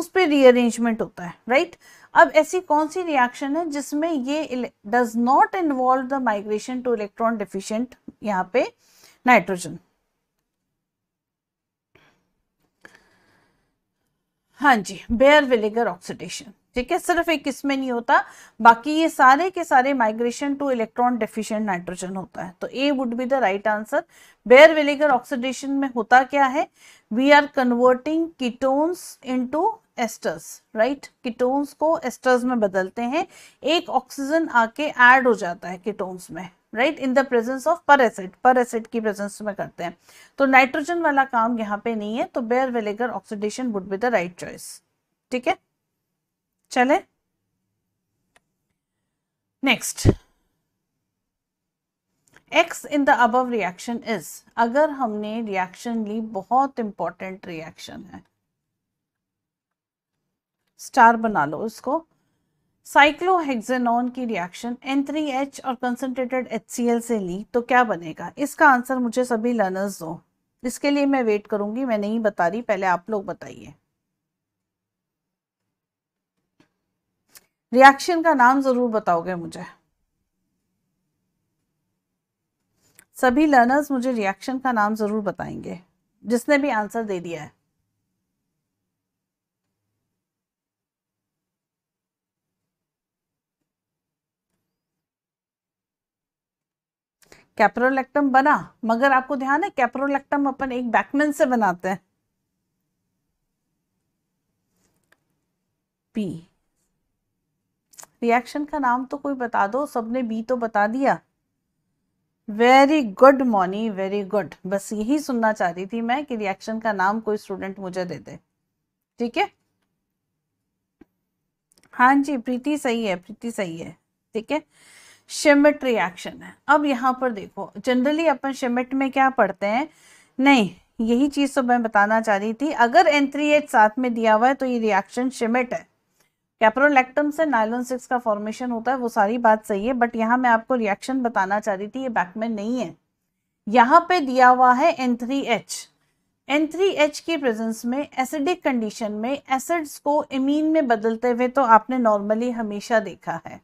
उस पर रीअरेंजमेंट होता है राइट right? अब ऐसी कौन सी रिएक्शन है जिसमें ये does not involve the migration to electron deficient यहाँ पे नाइट्रोजन हाँ जी बेयर विलेगर ऑक्सीडेशन ठीक है सिर्फ एक इसमें नहीं होता बाकी ये सारे के सारे migration to electron deficient nitrogen होता है तो A would be the right answer Baeyer Villiger oxidation में होता क्या है we are converting ketones into esters right ketones को एस्टर्स में बदलते हैं एक ऑक्सीजन आके एड हो जाता है कीटोन्स में right in the presence of per acid per acid की प्रेजेंस में करते हैं तो नाइट्रोजन वाला काम यहाँ पे नहीं है तो Baeyer Villiger oxidation would be the right choice ठीक है चले next X in the above reaction is अगर हमने रिएक्शन ली बहुत इंपॉर्टेंट रिएक्शन है स्टार बना लो उसको साइक्लोहेक्सेनॉन की रिएक्शन एन थ्री एच और कंसनट्रेटेड एच सी एल से ली तो क्या बनेगा इसका आंसर मुझे सभी लर्नर्स दो इसके लिए मैं वेट करूंगी मैं नहीं बता रही पहले आप लोग बताइए रिएक्शन का नाम जरूर बताओगे मुझे सभी लर्नर्स मुझे रिएक्शन का नाम जरूर बताएंगे जिसने भी आंसर दे दिया है कैप्रोलेक्टम बना मगर आपको ध्यान है कैप्रोलेक्टम अपन एक बैकमेन से बनाते हैं पी रिएक्शन का नाम तो कोई बता दो सबने बी तो बता दिया very good Moni very good बस यही सुनना चाह रही थी मैं कि रिएक्शन का नाम कोई स्टूडेंट मुझे दे दे ठीक है हाँ जी प्रीति सही है प्रीति सही है ठीक है शिमिट रिएक्शन है अब यहाँ पर देखो जनरली अपन शिमिट में क्या पढ़ते हैं नहीं यही चीज़ तो मैं बताना चाह रही थी अगर एन साथ में दिया हुआ है तो ये रिएक्शन शिमिट है कैप्रोलेक्टम से नाइलोन सिक्स का फॉर्मेशन होता है वो सारी बात सही है बट यहाँ मैं आपको रिएक्शन बताना चाह रही थी ये बैक में नहीं है यहाँ पे दिया हुआ है N three H N three H की प्रेजेंस में एसिडिक कंडीशन में एसिड्स को इमीन में बदलते हुए तो आपने नॉर्मली हमेशा देखा है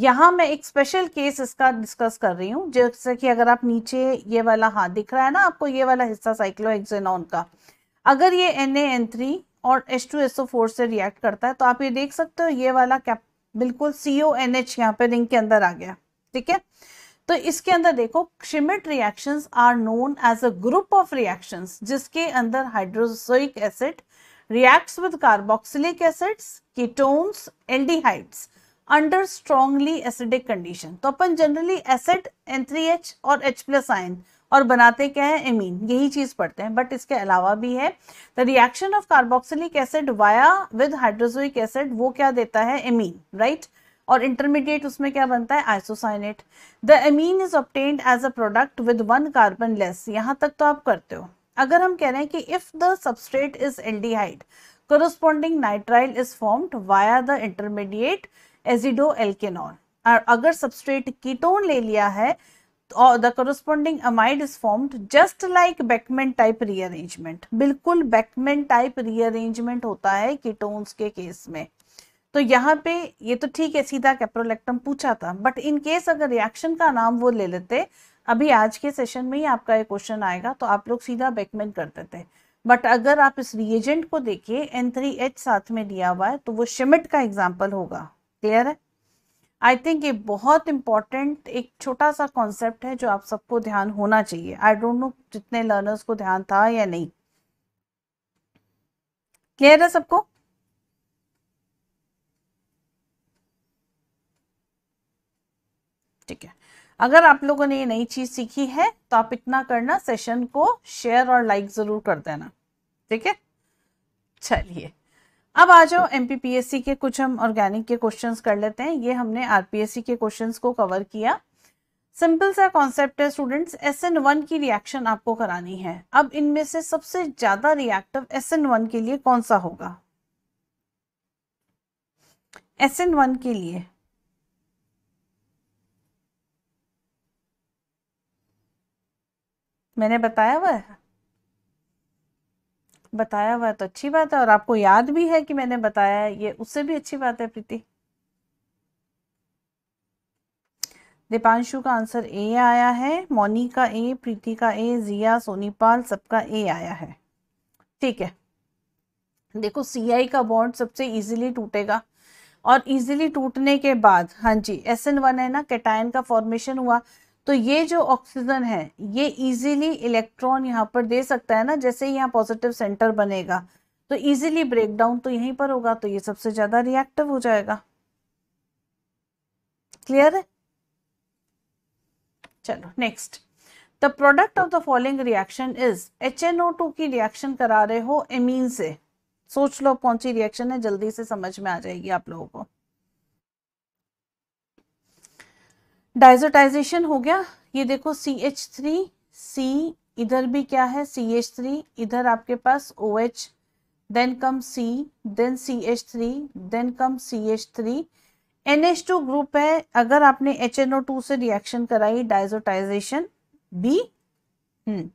यहाँ मैं एक स्पेशल केस इसका डिस्कस कर रही हूँ जैसे कि अगर आप नीचे ये वाला हाथ दिख रहा है ना आपको ये वाला हिस्सा साइक्लोहेक्सेनॉन का अगर ये एन ए एन थ्री और H two S O four से रिएक्ट करता है तो आप ये देख सकते हो ये वाला क्या बिल्कुल सीओ एन एच यहाँ पे रिंग के अंदर आ गया ठीक है तो इसके अंदर देखो Schmidt reactions are known as a group of reactions जिसके अंदर hydrazoic acid reacts with carboxylic acids ketones aldehydes under strongly acidic condition तो अपन generally acid N three H और एच प्लस आयन और बनाते क्या है एमीन यही चीज पढ़ते हैं बट इसके अलावा भी है the reaction of carboxylic acid via with hydrazoic acid वो क्या देता है एमीन राइट right? और इंटरमीडिएट उसमें क्या बनता है isocyanate the amine is obtained as a product with one carbon less यहाँ तक तो आप करते हो अगर हम कह रहे हैं कि if the substrate is aldehyde corresponding nitrile is formed via the intermediate azido alkanol और अगर सबस्ट्रेट कीटोन ले लिया है तो the corresponding amide is formed just like Beckmann type rearrangement बिल्कुल बैकमेंट टाइप रीअरेंजमेंट होता है कीटोन्स के केस में तो यहाँ पे ये तो ठीक है सीधा कैप्रोलेक्टम पूछा था बट इन केस अगर रिएक्शन का नाम वो ले लेते अभी आज के सेशन में ही आपका ये क्वेश्चन आएगा तो आप लोग सीधा बैकमेंट कर देते बट अगर आप इस रिएजेंट को देखिए एन थ्री एच साथ में दिया हुआ है तो वो शिमिट का एग्जाम्पल होगा क्लियर है आई थिंक ये बहुत इंपॉर्टेंट एक छोटा सा कॉन्सेप्ट है जो आप सबको ध्यान होना चाहिए आई डोंट नो जितने लर्नर्स को ध्यान था या नहीं क्लियर है सबको ठीक है अगर आप लोगों ने ये नई चीज सीखी है तो आप इतना करना सेशन को शेयर और लाइक जरूर कर देना ठीक है चलिए अब आ जाओ एमपीपीएससी के कुछ हम ऑर्गेनिक के क्वेश्चंस कर लेते हैं ये हमने आरपीएससी के क्वेश्चंस को कवर किया सिंपल सा कॉन्सेप्ट है स्टूडेंट्स एस एन वन की रिएक्शन आपको करानी है अब इनमें से सबसे ज्यादा रिएक्टिव एस एन वन के लिए कौन सा होगा एस एन वन के लिए मैंने बताया वह बताया हुआ है तो अच्छी बात है और आपको याद भी है कि मैंने बताया है ये उससे भी अच्छी बात है प्रीति दीपांशु का आंसर ए आया है मोनी का ए प्रीति का ए जिया सोनीपाल सबका ए आया है ठीक है देखो सीआई का बॉन्ड सबसे इजीली टूटेगा और इजीली टूटने के बाद हाँ जी एस एन वन है ना कैटायन का फॉर्मेशन हुआ तो ये जो ऑक्सीजन है ये इजीली इलेक्ट्रॉन यहाँ पर दे सकता है ना जैसे ही यहाँ पॉजिटिव सेंटर बनेगा तो इजीली ब्रेकडाउन तो यहीं पर होगा तो ये सबसे ज्यादा रिएक्टिव हो जाएगा क्लियर है चलो next the product of the following reaction is H की रिएक्शन करा रहे हो एमीन से सोच लो कौन सी रिएक्शन है जल्दी से समझ में आ जाएगी आप लोगों को डाइजोटाइजेशन हो गया ये देखो सी एच थ्री सी इधर भी क्या है सी एच थ्री इधर आपके पास O H then come C then C H three then come C H three N H two group है अगर आपने एच एन ओ टू से रिएक्शन कराई डाइजोटाइजेशन बी हम्म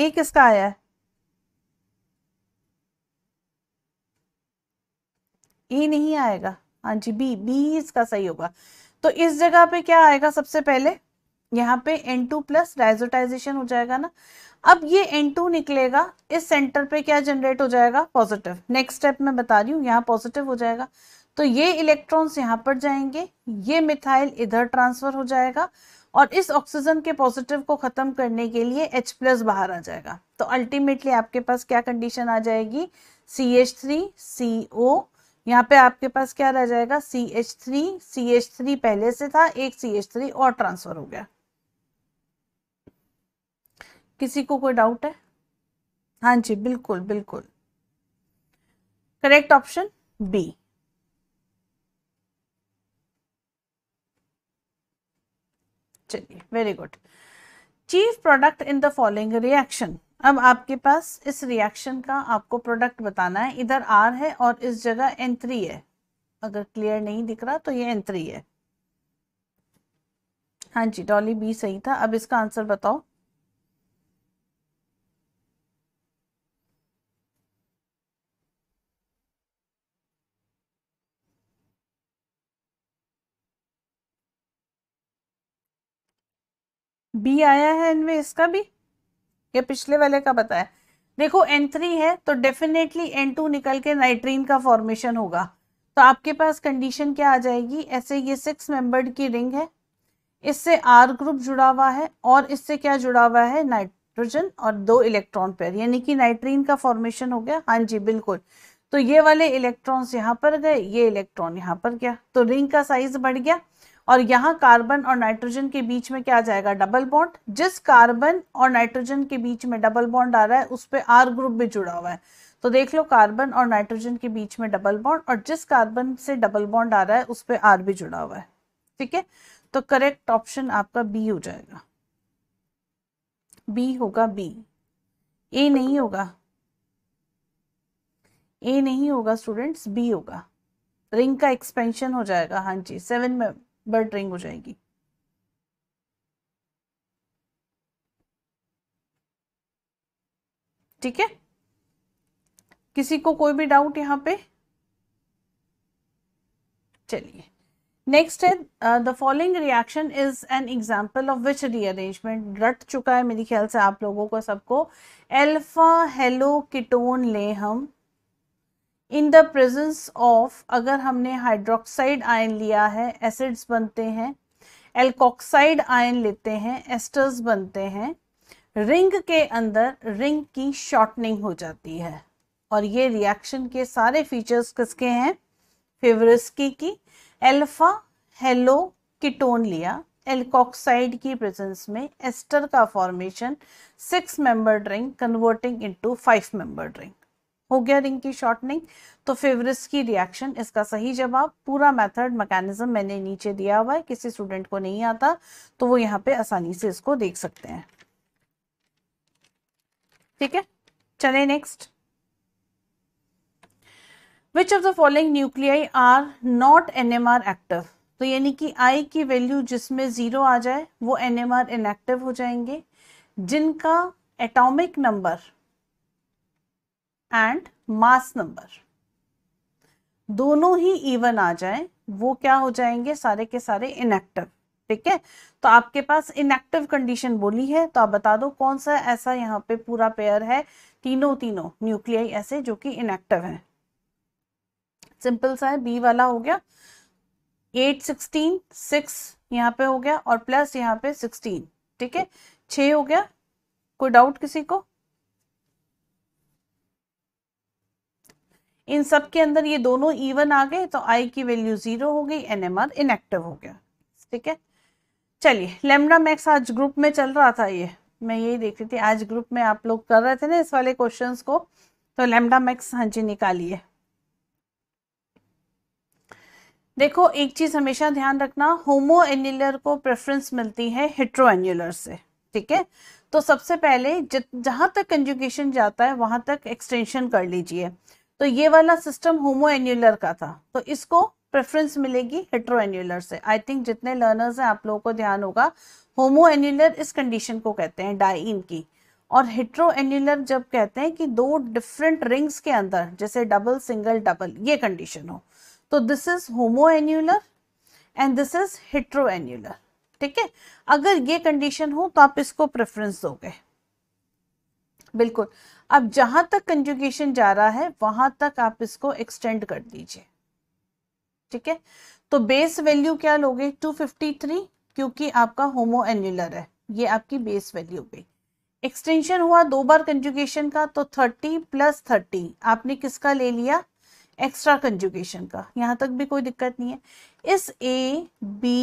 ए किसका आया है ए नहीं आएगा हाँ जी बी बी इसका सही होगा तो इस जगह पे क्या आएगा सबसे पहले यहाँ पे एन टू प्लस राइजोटाइजेशन हो जाएगा ना अब ये एन टू निकलेगा इस सेंटर पे क्या जनरेट हो जाएगा पॉजिटिव नेक्स्ट स्टेप में बता रही हूँ यहाँ पॉजिटिव हो जाएगा तो ये इलेक्ट्रॉन्स यहाँ पर जाएंगे ये मिथाइल इधर ट्रांसफर हो जाएगा और इस ऑक्सीजन के पॉजिटिव को खत्म करने के लिए H प्लस बाहर आ जाएगा तो अल्टीमेटली आपके पास क्या कंडीशन आ जाएगी सी एच थ्री सी ओ यहाँ पे आपके पास क्या रह जाएगा C H three C H three पहले से था एक सी एच थ्री और ट्रांसफर हो गया किसी को कोई डाउट है हाँ जी बिल्कुल बिल्कुल करेक्ट ऑप्शन बी चलिए very good chief product in the following reaction अब आपके पास इस रिएक्शन का आपको प्रोडक्ट बताना है इधर आर है और इस जगह एन थ्री है अगर क्लियर नहीं दिख रहा तो ये एन थ्री है हाँ जी डॉली बी सही था अब इसका आंसर बताओ बी आया है इनमें इसका भी या पिछले वाले का बताया देखो N3 है तो डेफिनेटली N2 निकल के नाइट्रीन का फॉर्मेशन होगा तो आपके पास कंडीशन क्या आ जाएगी ऐसे ये सिक्स मेंबर्ड की रिंग है इससे आर ग्रुप जुड़ा हुआ है और इससे क्या जुड़ा हुआ है नाइट्रोजन और दो इलेक्ट्रॉन पेयर यानी कि नाइट्रीन का फॉर्मेशन हो गया हाँ जी बिल्कुल तो ये वाले इलेक्ट्रॉन्स यहाँ पर गए ये इलेक्ट्रॉन यहाँ पर गया तो रिंग का साइज बढ़ गया और यहाँ कार्बन और नाइट्रोजन के बीच में क्या आ जाएगा डबल बॉन्ड जिस कार्बन और नाइट्रोजन के बीच में डबल बॉन्ड आ रहा है उस पर आर ग्रुप भी जुड़ा हुआ है तो देख लो कार्बन और नाइट्रोजन के बीच में डबल बॉन्ड और जिस कार्बन से डबल बॉन्ड आ रहा है उस पर आर भी जुड़ा हुआ है ठीक है तो करेक्ट ऑप्शन आपका बी हो जाएगा बी होगा बी ए नहीं होगा ए नहीं होगा स्टूडेंट्स बी होगा रिंग का एक्सपेंशन हो जाएगा हाँ जी सेवन में बर्ड रिंग हो जाएगी ठीक है किसी को कोई भी डाउट यहां पे चलिए नेक्स्ट है the following reaction is an example of which rearrangement रट चुका है मेरे ख्याल से आप लोगों को सबको एल्फा हेलो किटोन ले हम इन द प्रेजेंस ऑफ अगर हमने हाइड्रोक्साइड आयन लिया है एसिड्स बनते हैं एल्कोक्साइड आयन लेते हैं एस्टर्स बनते हैं रिंग के अंदर रिंग की शॉर्टनिंग हो जाती है और ये रिएक्शन के सारे फीचर्स किसके हैं फेवरिस्की की एल्फा हेलो किटोन लिया एल्कोक्साइड की प्रेजेंस में एस्टर का formation six member ring converting into five member ring हो गया रिंग की शॉर्टनिंग तो फेवरिस की रिएक्शन इसका सही जवाब पूरा मेथड मैकेनिज्म मैंने नीचे दिया हुआ है किसी स्टूडेंट को नहीं आता तो वो यहाँ पे आसानी से इसको देख सकते हैं ठीक है चले next which of the following nuclei are not NMR active तो यानी कि आई की वैल्यू जिसमें जीरो आ जाए वो एनएमआर इनएक्टिव हो जाएंगे जिनका atomic number and mass number दोनों ही इवन आ जाए वो क्या हो जाएंगे सारे के सारे इनएक्टिव ठीक है तो आपके पास इनएक्टिव कंडीशन बोली है तो आप बता दो कौन सा ऐसा यहाँ पे पूरा पेयर है तीनों तीनों न्यूक्लियाई ऐसे जो कि इनएक्टिव है सिंपल सा है बी वाला हो गया एट सिक्सटीन सिक्स यहाँ पे हो गया और प्लस यहाँ पे सिक्सटीन ठीक है छ हो गया कोई डाउट किसी को इन सब के अंदर ये दोनों इवन आ गए तो आई की वैल्यू जीरो हो गई एन एम आर इनएक्टिव हो गया ठीक है चलिए लेमडा मैक्स आज ग्रुप में चल रहा था ये मैं यही देख रही थी आज ग्रुप में आप लोग कर रहे थे ना इस वाले क्वेश्चन को तो लेमडा मैक्स हाँ जी निकालिए देखो एक चीज हमेशा ध्यान रखना होमो एन्युलर को प्रेफरेंस मिलती है हिट्रो एन्युलर से ठीक है तो सबसे पहले जहां तक कंजुकेशन जाता है वहां तक एक्सटेंशन कर लीजिए तो ये वाला सिस्टम होमो एन्यूलर का था तो इसको प्रेफरेंस मिलेगी हेट्रो एन्यूलर से आई थिंक जितने लर्नर्स हैं आप लोगों को ध्यान होगा होमो एन्यूलर इस कंडीशन को कहते हैं डाइन की और हिट्रो एन्यूलर जब कहते हैं कि दो डिफरेंट रिंग्स के अंदर जैसे डबल सिंगल डबल ये कंडीशन हो तो this is homo annular and this is hetero annular ठीक है अगर ये कंडीशन हो तो आप इसको प्रेफरेंस दोगे बिल्कुल अब जहां तक कंजुगेशन जा रहा है वहां तक आप इसको एक्सटेंड कर दीजिए ठीक है तो बेस वैल्यू क्या लोगे 253 क्योंकि आपका होमो एन्यूलर है ये आपकी बेस वैल्यू गई एक्सटेंशन हुआ दो बार कंजुगेशन का तो 30 प्लस 30 आपने किसका ले लिया एक्स्ट्रा कंजुगेशन का यहां तक भी कोई दिक्कत नहीं है इस A B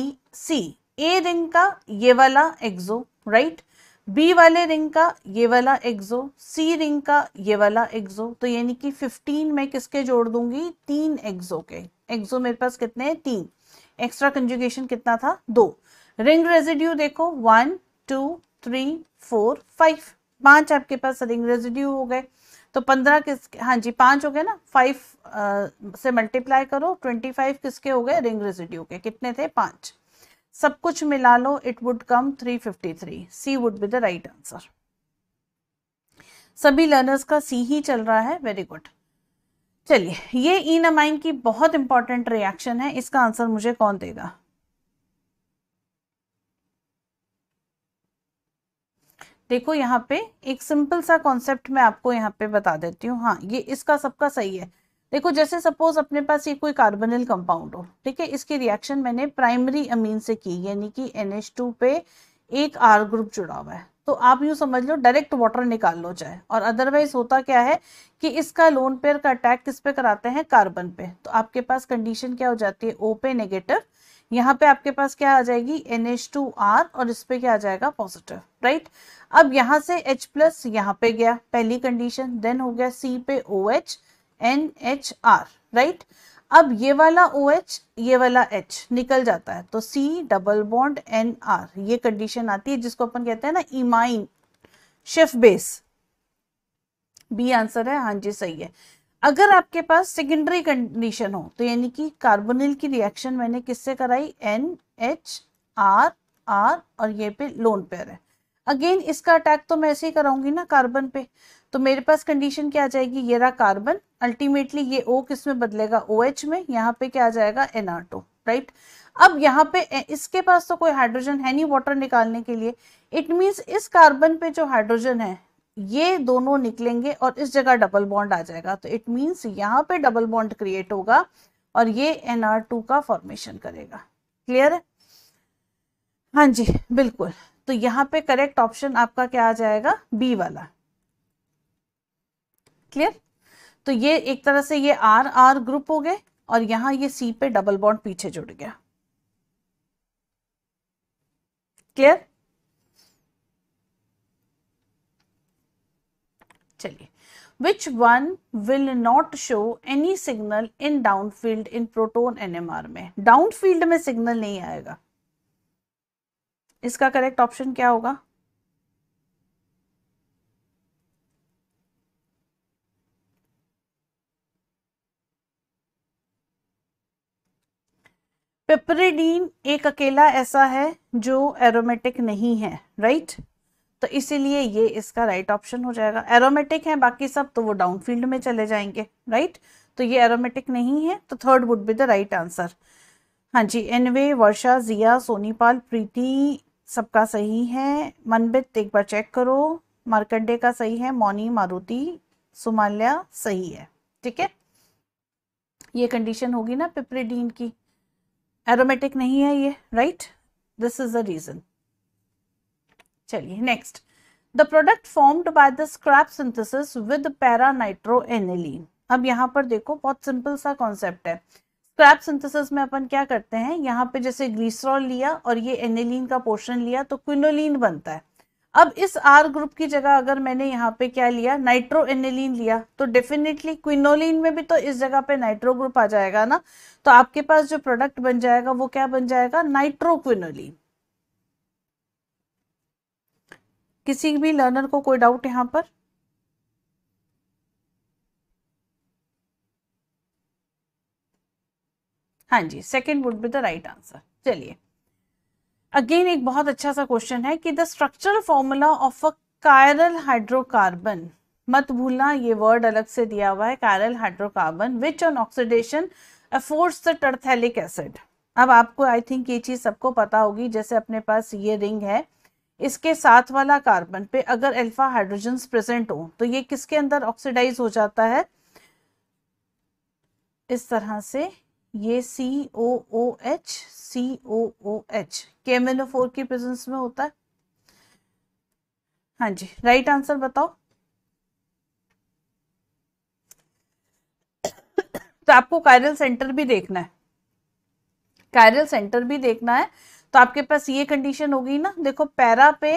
C a ring का ये वाला एक्सो राइट right? बी वाले रिंग का ये वाला एक्सो सी रिंग का ये वाला एक्सो तो यानी कि 15 में किसके जोड़ दूंगी तीन एक्सो के एक्सो मेरे पास कितने हैं तीन एक्स्ट्रा कंजुगेशन कितना था दो रिंग रेजिड्यू देखो one two three four five पांच आपके पास रिंग रेजिड्यू हो गए तो पंद्रह किस हाँ जी पांच हो गए ना फाइव से मल्टीप्लाई करो ट्वेंटी फाइव किसके हो गए रिंग रेजिड्यू के कितने थे पांच सब कुछ मिला लो it would come 353 C would be the right answer सभी लर्नर्स का सी ही चल रहा है वेरी गुड चलिए ये इनामाइन की बहुत इंपॉर्टेंट रिएक्शन है इसका आंसर मुझे कौन देगा देखो यहाँ पे एक सिंपल सा कॉन्सेप्ट मैं आपको यहाँ पे बता देती हूँ हाँ ये इसका सबका सही है देखो जैसे सपोज अपने पास ये कोई कार्बनल कंपाउंड हो ठीक है इसकी रिएक्शन मैंने प्राइमरी अमीन से की यानी कि NH2 पे एक आर ग्रुप जुड़ा हुआ है तो आप यू समझ लो डायरेक्ट वाटर निकाल लो चाहे और अदरवाइज होता क्या है कि इसका लोन पेयर का अटैक किस पे कराते हैं कार्बन पे तो आपके पास कंडीशन क्या हो जाती है ओ पे नेगेटिव यहाँ पे आपके पास क्या आ जाएगी एन एच टू आर और इस पे क्या आ जाएगा पॉजिटिव राइट अब यहाँ से एच प्लस यहाँ पे गया पहली कंडीशन देन हो गया सी पे O OH, H N H R right अब ये वाला ओ OH, एच ये वाला एच निकल जाता है तो C double bond N R ये कंडीशन आती है जिसको अपन कहते हैं ना imine Schiff base B answer है हाँ जी सही है अगर आपके पास सेकेंडरी कंडीशन हो तो यानी कि कार्बोनिल की रिएक्शन मैंने किससे कराई एन एच आर आर और ये पे लोन पेयर है अगेन इसका अटैक तो मैं ऐसे ही कराऊंगी ना कार्बन पे तो मेरे पास कंडीशन क्या आ जाएगी ये रहा कार्बन अल्टीमेटली ये ओ किस में बदलेगा ओ OH में यहाँ पे क्या आ जाएगा एनआरटो राइट अब यहाँ पे इसके पास तो कोई हाइड्रोजन है नहीं वाटर निकालने के लिए इट मीन्स इस कार्बन पे जो हाइड्रोजन है ये दोनों निकलेंगे और इस जगह डबल बॉन्ड आ जाएगा तो इट मीन्स यहाँ पे डबल बॉन्ड क्रिएट होगा और ये एनआर टू का फॉर्मेशन करेगा क्लियर है हाँ जी बिल्कुल तो यहां पे करेक्ट ऑप्शन आपका क्या आ जाएगा बी वाला क्लियर तो ये एक तरह से ये आर आर ग्रुप हो गए और यहां ये सी पे डबल बॉन्ड पीछे जुड़ गया क्लियर चलिए which one will not show any signal इन downfield इन प्रोटोन एनएमआर में फील्ड में सिग्नल नहीं आएगा इसका करेक्ट ऑप्शन क्या होगा पेपरेडीन एक अकेला ऐसा है जो एरोमेटिक नहीं है राइट right? तो इसीलिए ये इसका राइट right ऑप्शन हो जाएगा एरोमेटिक है बाकी सब तो वो डाउन फील्ड में चले जाएंगे राइट right? तो ये एरोमेटिक नहीं है तो third would be the right answer हाँ जी एनवे वर्षा जिया सोनीपाल प्रीति सबका सही है मनबित एक बार चेक करो मार्कंडे का सही है मौनी मारुति सुमाल्या सही है ठीक है ये कंडीशन होगी ना पिपरीडीन की एरोमेटिक नहीं है ये right this is the reason चलिए next the product formed by the Skraup synthesis with paranitro aniline अब यहाँ पर देखो बहुत सिंपल सा कॉन्सेप्ट है स्क्रैप सिंथेसिस में अपन क्या करते हैं यहाँ पे जैसे ग्लिसरॉल लिया और ये एनिलीन का पोर्शन लिया तो क्विनोलिन बनता है अब इस आर ग्रुप की जगह अगर मैंने यहाँ पे क्या लिया नाइट्रो एनिलीन लिया तो डेफिनेटली क्विनोलिन में भी तो इस जगह पे नाइट्रो ग्रुप आ जाएगा ना तो आपके पास जो प्रोडक्ट बन जाएगा वो क्या बन जाएगा नाइट्रोक्विनोलिन किसी भी लर्नर को कोई डाउट यहाँ पर हाँ जी second would be the right answer चलिए अगेन एक बहुत अच्छा सा क्वेश्चन है कि the structural formula of a chiral hydrocarbon मत भूलना ये वर्ड अलग से दिया हुआ है chiral hydrocarbon which on oxidation affords the terephthalic acid अब आपको आई थिंक ये चीज़ सबको पता होगी जैसे अपने पास ये रिंग है इसके साथ वाला कार्बन पे अगर अल्फा हाइड्रोजन प्रेजेंट हो तो ये किसके अंदर ऑक्सीडाइज हो जाता है इस तरह से ये C O O H C O O H four की प्रेजेंस में होता है हाँ जी राइट आंसर बताओ तो आपको कायरल सेंटर भी देखना है कायरल सेंटर भी देखना है तो आपके पास ये कंडीशन होगी ना देखो पैरा पे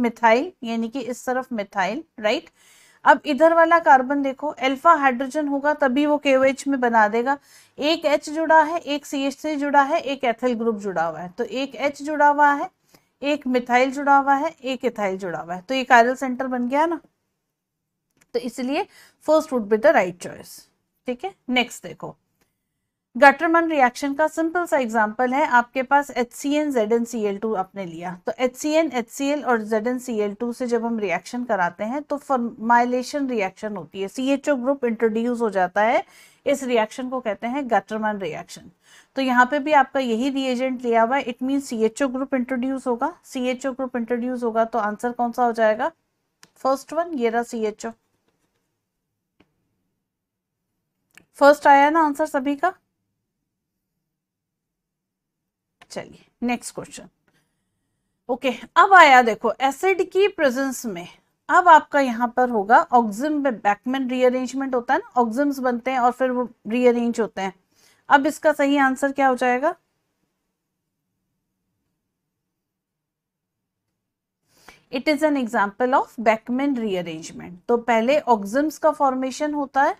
मिथाइल यानी कि इस तरफ मिथाइल राइट right? अब इधर वाला कार्बन देखो अल्फा हाइड्रोजन होगा तभी वो के में बना देगा एक एच जुड़ा है एक सी एच से जुड़ा है एक एथल ग्रुप जुड़ा हुआ है तो एक एच जुड़ा हुआ है एक मिथाइल जुड़ा हुआ है एक इथाइल जुड़ा हुआ है तो ये कायरल सेंटर बन गया ना तो इसलिए first would be the right choice ठीक है नेक्स्ट देखो गटरमन रिएक्शन का सिंपल सा एग्जांपल है आपके पास H C N Z N C L two आपने लिया तो H C N H C L और Z N C L two से जब हम रिएक्शन कराते हैं तो फॉर्माइलेशन रिएक्शन होती है C H O group introduce हो जाता है इस रिएक्शन को कहते हैं गटरमन रिएक्शन तो यहाँ पे भी आपका यही रिएजेंट लिया हुआ है it mean C H O group introduce होगा C H O group introduce होगा तो आंसर कौन सा हो जाएगा फर्स्ट वन ये रहा सी एच ओ फर्स्ट आया ना आंसर सभी का चलिए नेक्स्ट क्वेश्चन ओके अब आया देखो एसिड की प्रेजेंस में अब आपका यहाँ पर होगा ऑक्सिम बैकमेन रीअरेंजमेंट होता है ना ऑक्सिम्स बनते हैं और फिर वो रीअरेंज होते हैं अब इसका सही आंसर क्या हो जाएगा it is an example of Beckmann rearrangement तो पहले ऑक्सिम्स का फॉर्मेशन होता है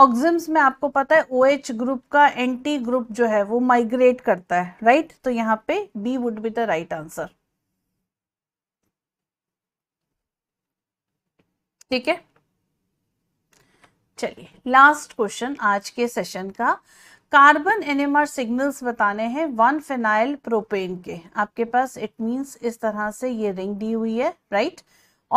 ऑक्सिम्स में आपको पता है ओ एच ग्रुप का एंटी ग्रुप जो है वो माइग्रेट करता है राइट right? तो यहाँ पे B would be the right answer ठीक है चलिए लास्ट क्वेश्चन आज के सेशन का कार्बन एनिमर सिग्नल्स बताने हैं वन फेनाइल प्रोपेन के आपके पास इट मींस इस तरह से ये रिंग दी हुई है राइट right?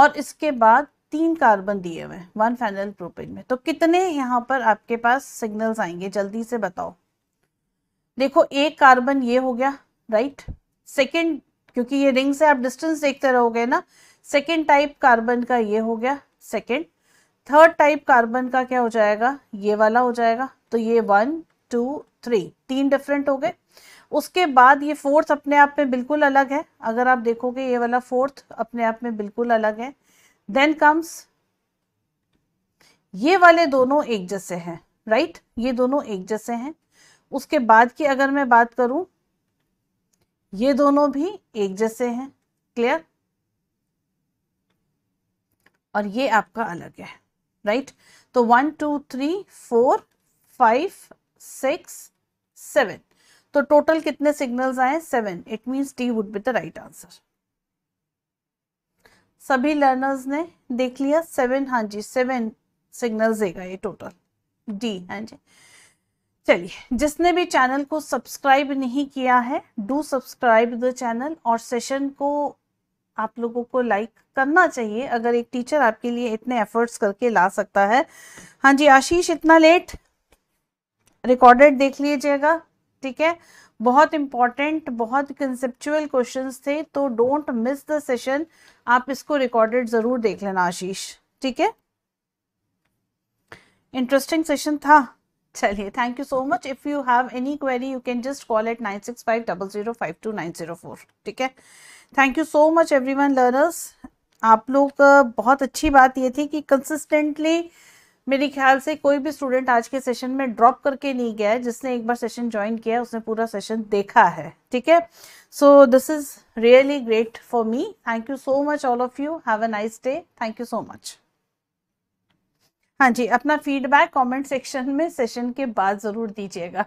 और इसके बाद तीन कार्बन दिए हुए वन फेनल प्रोपेन में तो कितने यहाँ पर आपके पास सिग्नल्स आएंगे जल्दी से बताओ देखो एक कार्बन ये हो गया राइट सेकेंड क्योंकि ये रिंग से आप डिस्टेंस देखते रहोगे ना सेकेंड टाइप कार्बन का ये हो गया सेकेंड थर्ड टाइप कार्बन का क्या हो जाएगा ये वाला हो जाएगा तो ये वन टू थ्री तीन डिफरेंट हो गए उसके बाद ये फोर्थ अपने आप में बिल्कुल अलग है अगर आप देखोगे ये वाला फोर्थ अपने आप में बिल्कुल अलग है देन कम्स ये वाले दोनों एक जैसे हैं राइट right? ये दोनों एक जैसे हैं उसके बाद की अगर मैं बात करूं ये दोनों भी एक जैसे हैं क्लियर और ये आपका अलग है राइट right? तो one two three four five six seven तो टोटल कितने सिग्नल्स आए seven it means D would be the right answer सभी लर्नर्स ने देख लिया सेवन हाँ जी सेवन सिग्नल देगा ये टोटल डी हाँ जी चलिए जिसने भी चैनल को सब्सक्राइब नहीं किया है डू सब्सक्राइब द चैनल और सेशन को आप लोगों को लाइक करना चाहिए अगर एक टीचर आपके लिए इतने एफर्ट्स करके ला सकता है हाँ जी आशीष इतना लेट रिकॉर्डेड देख लीजिएगा ठीक है बहुत इंपॉर्टेंट बहुत कंसेप्चुअल क्वेश्चन थे तो डोंट मिस द सेशन आप इसको रिकॉर्डेड जरूर देख लेना आशीष ठीक है इंटरेस्टिंग सेशन था चलिए thank you so much if you have any query you can just call at nine six five double zero five two nine zero four ठीक है thank you so much everyone learners आप लोग बहुत अच्छी बात ये थी कि कंसिस्टेंटली मेरे ख्याल से कोई भी स्टूडेंट आज के सेशन में ड्रॉप करके नहीं गया है जिसने एक बार सेशन ज्वाइन किया है उसने पूरा सेशन देखा है ठीक है so this is really great for me thank you so much all of you have a nice day thank you so much हाँ जी अपना फीडबैक कमेंट सेक्शन में सेशन के बाद ज़रूर दीजिएगा